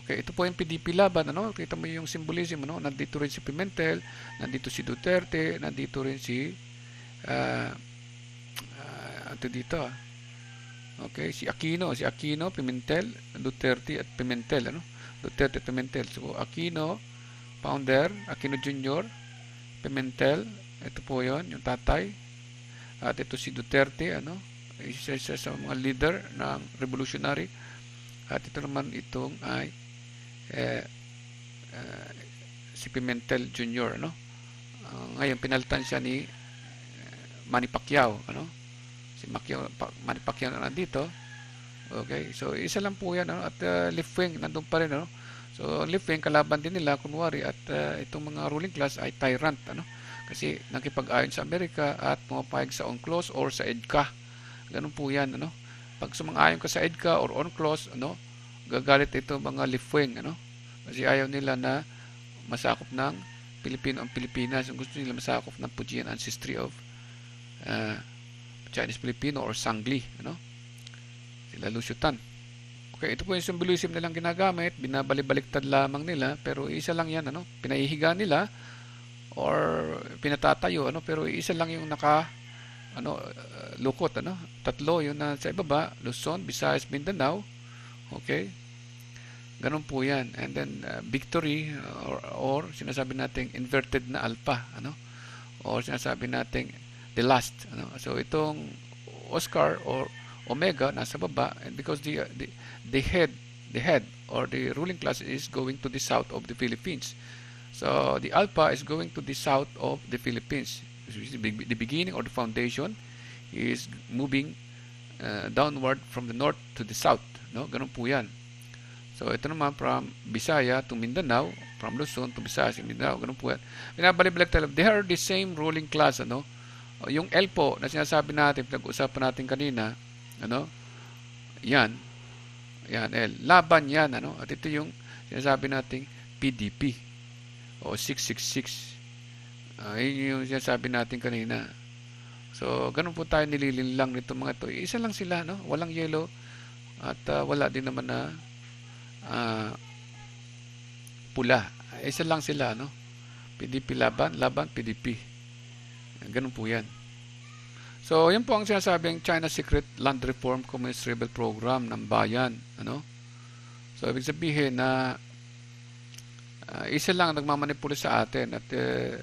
Okay, ito po yung PDP laban. Ano? Kita mo yung symbolism. Ano? Nandito rin si Pimentel, nandito si Duterte, nandito rin si uh, ah, uh, ah, ito ano dito. Ah? Okay, si Aquino, si Aquino, Pimentel, Duterte at Pimentel. Ano? Duterte at Pimentel. So, Aquino, Founder, Aquino Jr., Pimentel, ito po yon yung tatay. At ito si Duterte, ano? Isa, isa sa mga leader ng revolutionary. At ito naman itong ay eh, eh, si Pimentel Jr. no Uh, ah, ngayon pinalitan siya ni eh, Manny Pacquiao. Ano? Si Pacquiao, pa, Manny Pacquiao na nandito. Okay, so isa lang po yan. Ano? At uh, ah, left wing, nandun pa rin. Ano? So left wing, kalaban din nila kunwari at uh, itong mga ruling class ay tyrant. Ano? Kasi nakipag-ayon sa Amerika at pumapayag sa UNCLOS or sa EDCA. Ganun po yan. Ano? Pag sumang-ayon ka sa EDCA or UNCLOS, ano, Gagalit ito mga lifueng, ano? Kasi ayaw nila na masakop ng Pilipino ang Pilipinas. Ang gusto nila masakop ng Pujian ancestry of uh, Chinese Filipino or Sangli, ano? Sila Lusyutan. Okay, ito po yung symbolism nilang ginagamit, binabalibaliktad lamang nila, pero isa lang yan, ano? Pinahihiga nila or pinatatayo, ano? Pero isa lang yung naka ano, lukot, ano? Tatlo yun na sa ibaba, Luzon, Visayas, Mindanao, Okay? Ganun po yan. And then, uh, victory uh, or, or sinasabi nating inverted na alpha. Ano? Or sinasabi nating the last. Ano? So, itong Oscar or Omega nasa baba and because the, uh, the, the head the head or the ruling class is going to the south of the Philippines. So, the alpha is going to the south of the Philippines. The beginning or the foundation is moving uh, downward from the north to the south. No? Ganun po yan. So, ito naman from Bisaya to Mindanao, from Luzon to Bisaya to Mindanao, ganun po yan. Binabalibalik talaga. They are the same ruling class, ano? Yung ELPO na sinasabi natin, pinag-usapan natin kanina, ano? Yan. Yan, L. Laban yan, ano? At ito yung sinasabi nating PDP o 666. Uh, ah, yun yung sinasabi natin kanina. So, ganun po tayo nililinlang nito mga ito. Isa lang sila, no? Walang yellow, at uh, wala din naman na uh, pula. Isa lang sila, no? PDP laban, laban PDP. Ganun po yan. So, yan po ang sinasabing China Secret Land Reform Communist Rebel Program ng bayan. Ano? So, ibig sabihin na uh, isa lang nagmamanipula sa atin at uh,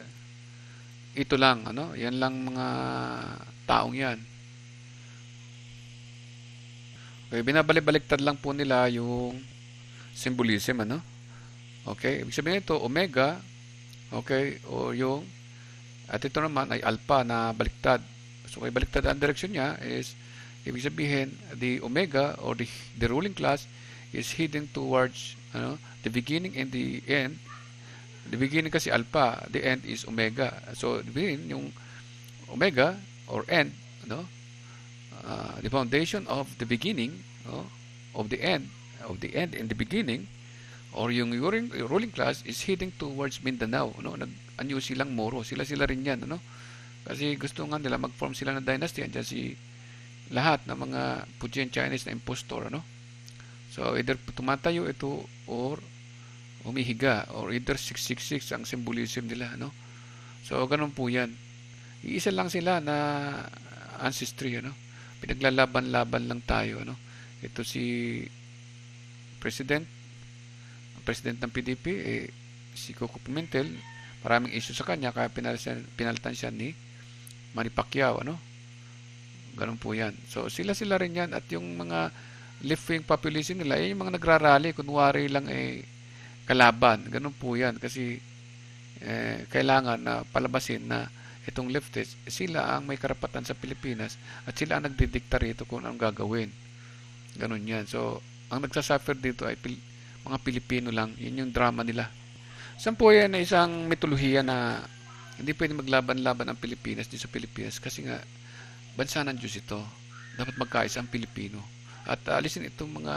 ito lang, ano? yan lang mga taong yan. Okay, binabalik-baliktad lang po nila yung symbolism, ano? Okay, ibig sabihin ito, omega, okay, o yung, at ito naman ay alpha na baliktad. So, kay baliktad ang direction niya is, ibig sabihin, the omega or the, the ruling class is heading towards ano, the beginning and the end. The beginning kasi alpha, the end is omega. So, the beginning, yung omega or end, ano, uh, the foundation of the beginning, oh, of the end, of the end and the beginning, or yung ruling, ruling class is heading towards Mindanao. No? Nag-anyo silang Moro. Sila-sila rin yan. no Kasi gusto nga nila mag-form sila ng dynasty. Andiyan si lahat ng mga Fujian Chinese na impostor. no So, either tumatayo ito or umihiga or either 666 ang symbolism nila. no So, ganun po yan. Iisa lang sila na ancestry. Ano? Pinaglalaban-laban lang tayo. Ano? Ito si President, ang President ng PDP, eh, si Coco Pimentel, maraming issue sa kanya, kaya pinalitan, pinalitan siya ni Manny Pacquiao. Ano? Ganun po yan. So, sila-sila rin yan. At yung mga left-wing population nila, eh, yung mga nagrarally, kunwari lang eh, kalaban. Ganun po yan. Kasi, eh, kailangan na palabasin na itong leftist, sila ang may karapatan sa Pilipinas at sila ang nagdidikta rito kung anong gagawin. Ganun yan. So, ang nagsasuffer dito ay Pil- mga Pilipino lang. Yun yung drama nila. Sampuyan na isang mitolohiya na hindi pwede maglaban-laban ang Pilipinas dito sa Pilipinas kasi nga bansa ng Diyos ito. Dapat magkaisa ang Pilipino. At alisin itong mga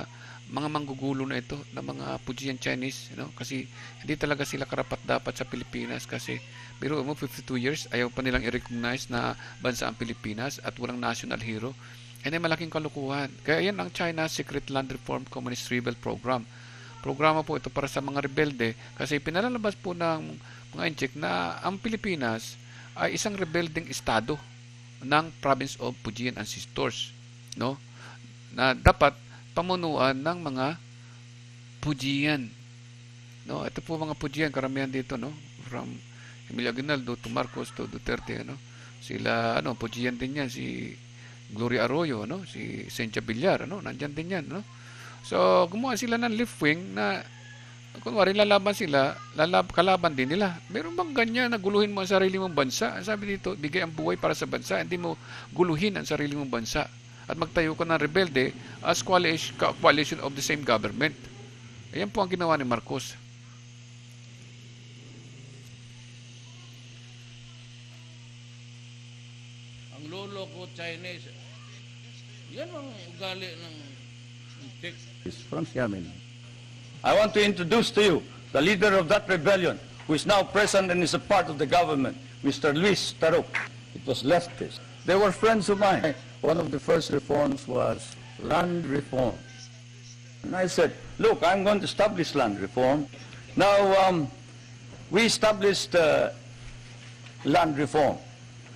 mga manggugulo na ito ng mga Fujian Chinese you know, kasi hindi talaga sila karapat dapat sa Pilipinas kasi biro mo 52 years ayaw pa nilang i-recognize na bansa ang Pilipinas at walang national hero ay ay malaking kalukuhan kaya yan ang China Secret Land Reform Communist Rebel Program programa po ito para sa mga rebelde kasi pinalalabas po ng mga incheck na ang Pilipinas ay isang rebelding estado ng province of Fujian ancestors no na dapat pamunuan ng mga Pujian. No, ito po mga Pujian, karamihan dito, no? From Emilio Aguinaldo to Marcos to Duterte, no. Sila, ano, Pujian din yan, si Gloria Arroyo, no, Si Sencha Villar, no, Nandyan din yan, no? So, gumawa sila ng left wing na kunwari lalaban sila, lalab, kalaban din nila. Meron bang ganyan na guluhin mo ang sarili mong bansa? Sabi dito, bigay ang buhay para sa bansa, hindi mo guluhin ang sarili mong bansa at magtayo ko ng rebelde as coalition of the same government. Ayan po ang ginawa ni Marcos. Ang lolo ko Chinese, yan ang ugali ng Tik. It's from I want to introduce to you the leader of that rebellion who is now present and is a part of the government, Mr. Luis Taro. It was leftist. They were friends of mine. one of the first reforms was land reform. And I said, look, I'm going to establish land reform. Now, um, we established uh, land reform.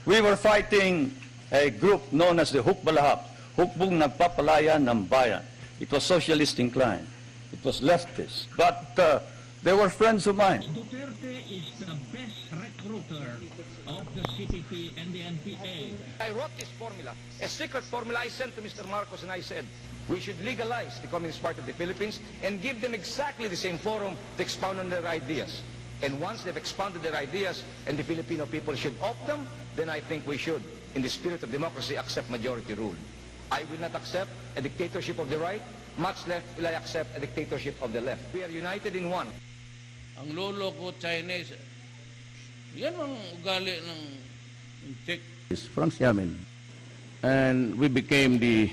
We were fighting a group known as the Hukbalahap, Hukbong Nagpapalaya ng Bayan. It was socialist inclined. It was leftist. But uh, they were friends of mine. Duterte is the best recruiter of the CPP and the NPA. I wrote this formula, a secret formula I sent to Mr. Marcos and I said, we should legalize the Communist Party of the Philippines and give them exactly the same forum to expound on their ideas. And once they've expounded their ideas and the Filipino people should opt them, then I think we should, in the spirit of democracy, accept majority rule. I will not accept a dictatorship of the right, much less will I accept a dictatorship of the left. We are united in one. Ang lolo ko Chinese Yan ang ugali ng Intik. Is from Siamen. And we became the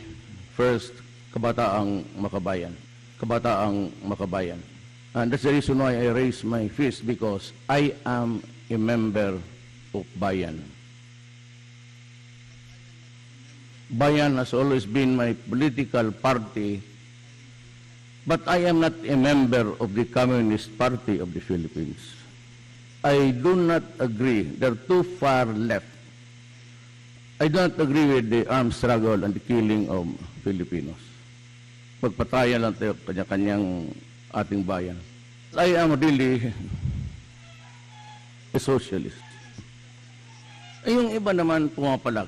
first kabataang makabayan. Kabataang makabayan. And that's the reason why I raise my fist because I am a member of Bayan. Bayan has always been my political party but I am not a member of the Communist Party of the Philippines. I do not agree. They're too far left. I do not agree with the armed struggle and the killing of Filipinos. Pagpatayan lang tayo kanya-kanyang ating bayan. I am really a socialist. Ay, eh, yung iba naman pumapalag.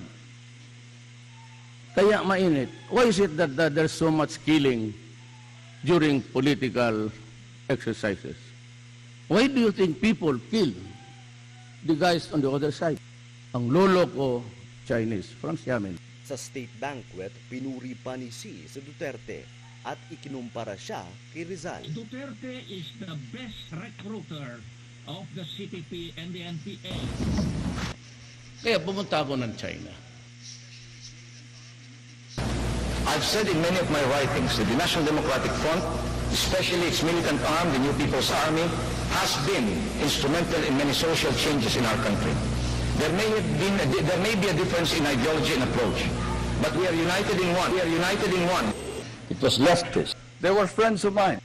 Kaya mainit. Why is it that, that there's so much killing during political exercises? Why do you think people kill the guys on the other side? Ang lolo ko, Chinese, from Xiamen. Sa state banquet, pinuri pa ni Xi si Duterte at ikinumpara siya kay Rizal. Duterte is the best recruiter of the CPP and the NPA. Kaya pumunta ako ng China. I've said in many of my writings that the National Democratic Front, especially its militant arm, the New People's Army, has been instrumental in many social changes in our country. There may have been there may be a difference in ideology and approach, but we are united in one. We are united in one. It was leftists. They were friends of mine.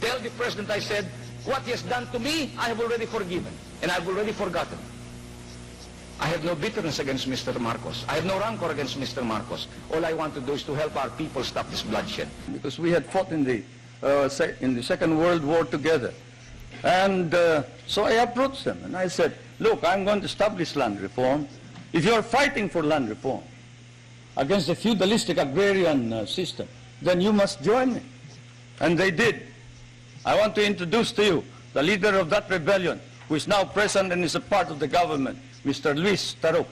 Tell the president I said, what he has done to me, I have already forgiven, and I have already forgotten. I have no bitterness against Mr. Marcos. I have no rancor against Mr. Marcos. All I want to do is to help our people stop this bloodshed. Because we had fought in the, uh, in the Second World War together. And uh, so I approached them and I said, look, I'm going to establish land reform. If you're fighting for land reform against the feudalistic agrarian uh, system, then you must join me. And they did. I want to introduce to you the leader of that rebellion, who is now present and is a part of the government, Mr. Luis Tarouk.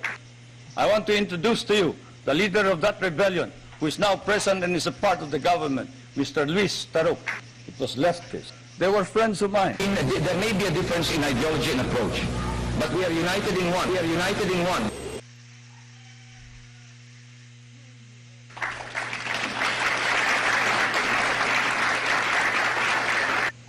I want to introduce to you the leader of that rebellion, who is now present and is a part of the government, Mr. Luis Tarouk. It was leftist. They were friends of mine. In, there may be a difference in ideology and approach, but we are united in one. We are united in one.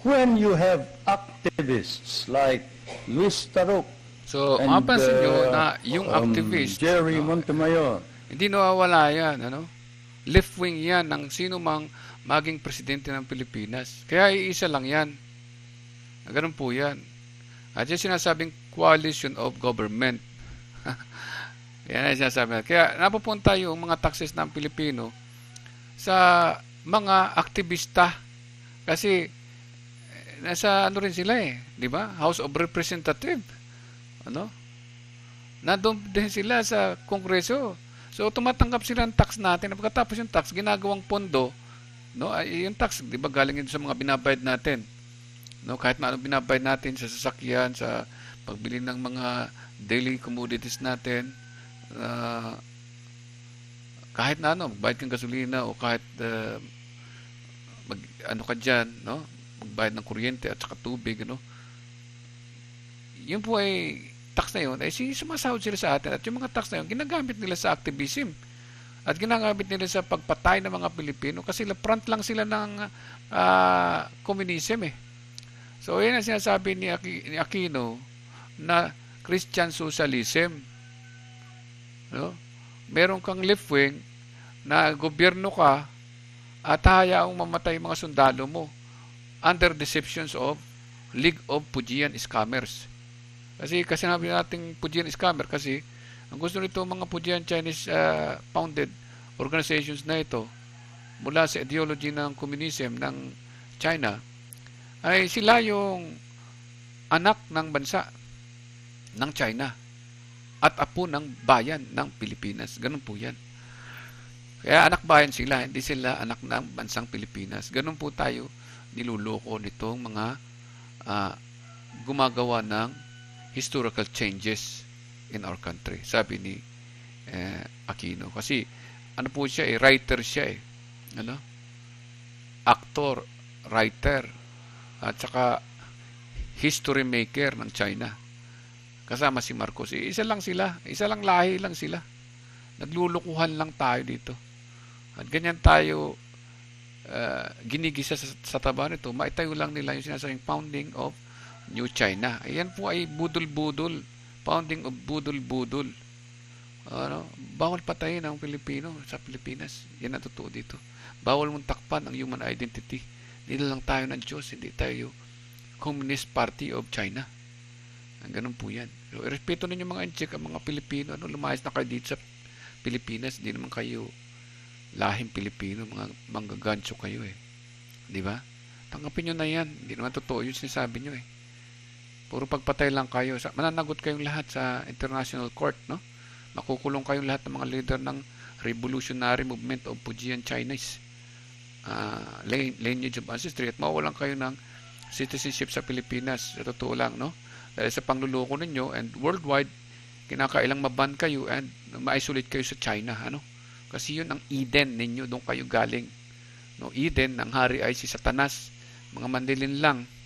When you have activists like Luis Tarok, So, and, mapansin uh, nyo na yung um, activist, Jerry no, Montemayor, hindi nawawala yan, ano? Left-wing yan ng sino mang maging presidente ng Pilipinas. Kaya iisa lang yan. Ah, ganun po yan. At yung sinasabing coalition of government. (laughs) yan ang sinasabi Kaya napupunta yung mga taxes ng Pilipino sa mga aktivista. Kasi eh, nasa ano rin sila eh, di ba? House of Representative. Ano? Nandoon din sila sa Kongreso. So, tumatanggap sila ng tax natin. Pagkatapos yung tax, ginagawang pondo No, ay yung tax, 'di ba, galing ito sa mga binabayad natin. No, kahit na ano binabayad natin sa sasakyan, sa pagbili ng mga daily commodities natin, uh, kahit na ano, bayad kang gasolina o kahit uh, mag ano ka diyan, no? Magbayad ng kuryente at saka tubig, no? Yung po ay tax na yun, ay sumasahod sila sa atin at yung mga tax na yun, ginagamit nila sa activism at ginagamit nila sa pagpatay ng mga Pilipino kasi front lang sila ng uh, communism eh. So, yan ang sinasabi ni Aquino na Christian socialism. No? Meron kang left wing na gobyerno ka at hayaang mamatay mga sundalo mo under deceptions of League of Pujian Scammers. Kasi kasi nabi nating Pujian Scammer kasi ang gusto nito mga Pujian Chinese uh, founded organizations na ito mula sa ideology ng communism ng China ay sila yung anak ng bansa ng China at apo ng bayan ng Pilipinas. Ganun po yan. Kaya anak bayan sila, hindi sila anak ng bansang Pilipinas. Ganun po tayo niluloko nitong mga uh, gumagawa ng historical changes in our country, sabi ni eh, Aquino. Kasi ano po siya eh, writer siya eh. Ano? Actor, writer, at saka history maker ng China. Kasama si Marcos. Eh, isa lang sila. Isa lang lahi lang sila. Naglulukuhan lang tayo dito. At ganyan tayo uh, ginigisa sa, sa taba nito. Maitayo lang nila yung sinasabing founding of New China. Ayan po ay budol-budol. Pounding of budol-budol. Ano? Bawal patayin ang Pilipino sa Pilipinas. Yan ang totoo dito. Bawal mong takpan ang human identity. lang tayo ng Diyos, hindi tayo Communist Party of China. Ang ganun po yan. So, irespeto ninyo mga Anjek, ang mga Pilipino. Ano, lumayas na kayo dito sa Pilipinas. Hindi naman kayo lahing Pilipino. Mga manggagancho kayo eh. Di ba? Tanggapin nyo na yan. Hindi naman totoo yung sinasabi nyo eh. Puro pagpatay lang kayo. Sa, mananagot kayong lahat sa International Court, no? Makukulong kayong lahat ng mga leader ng Revolutionary Movement of Fujian Chinese uh, lineage of ancestry at mawalan kayo ng citizenship sa Pilipinas. Sa totoo lang, no? Dahil sa pangluloko ninyo and worldwide, kinakailang maban kayo and ma-isolate kayo sa China, ano? Kasi yun ang Eden ninyo, doon kayo galing. No, Eden, ng hari ay si Satanas. Mga mandilin lang,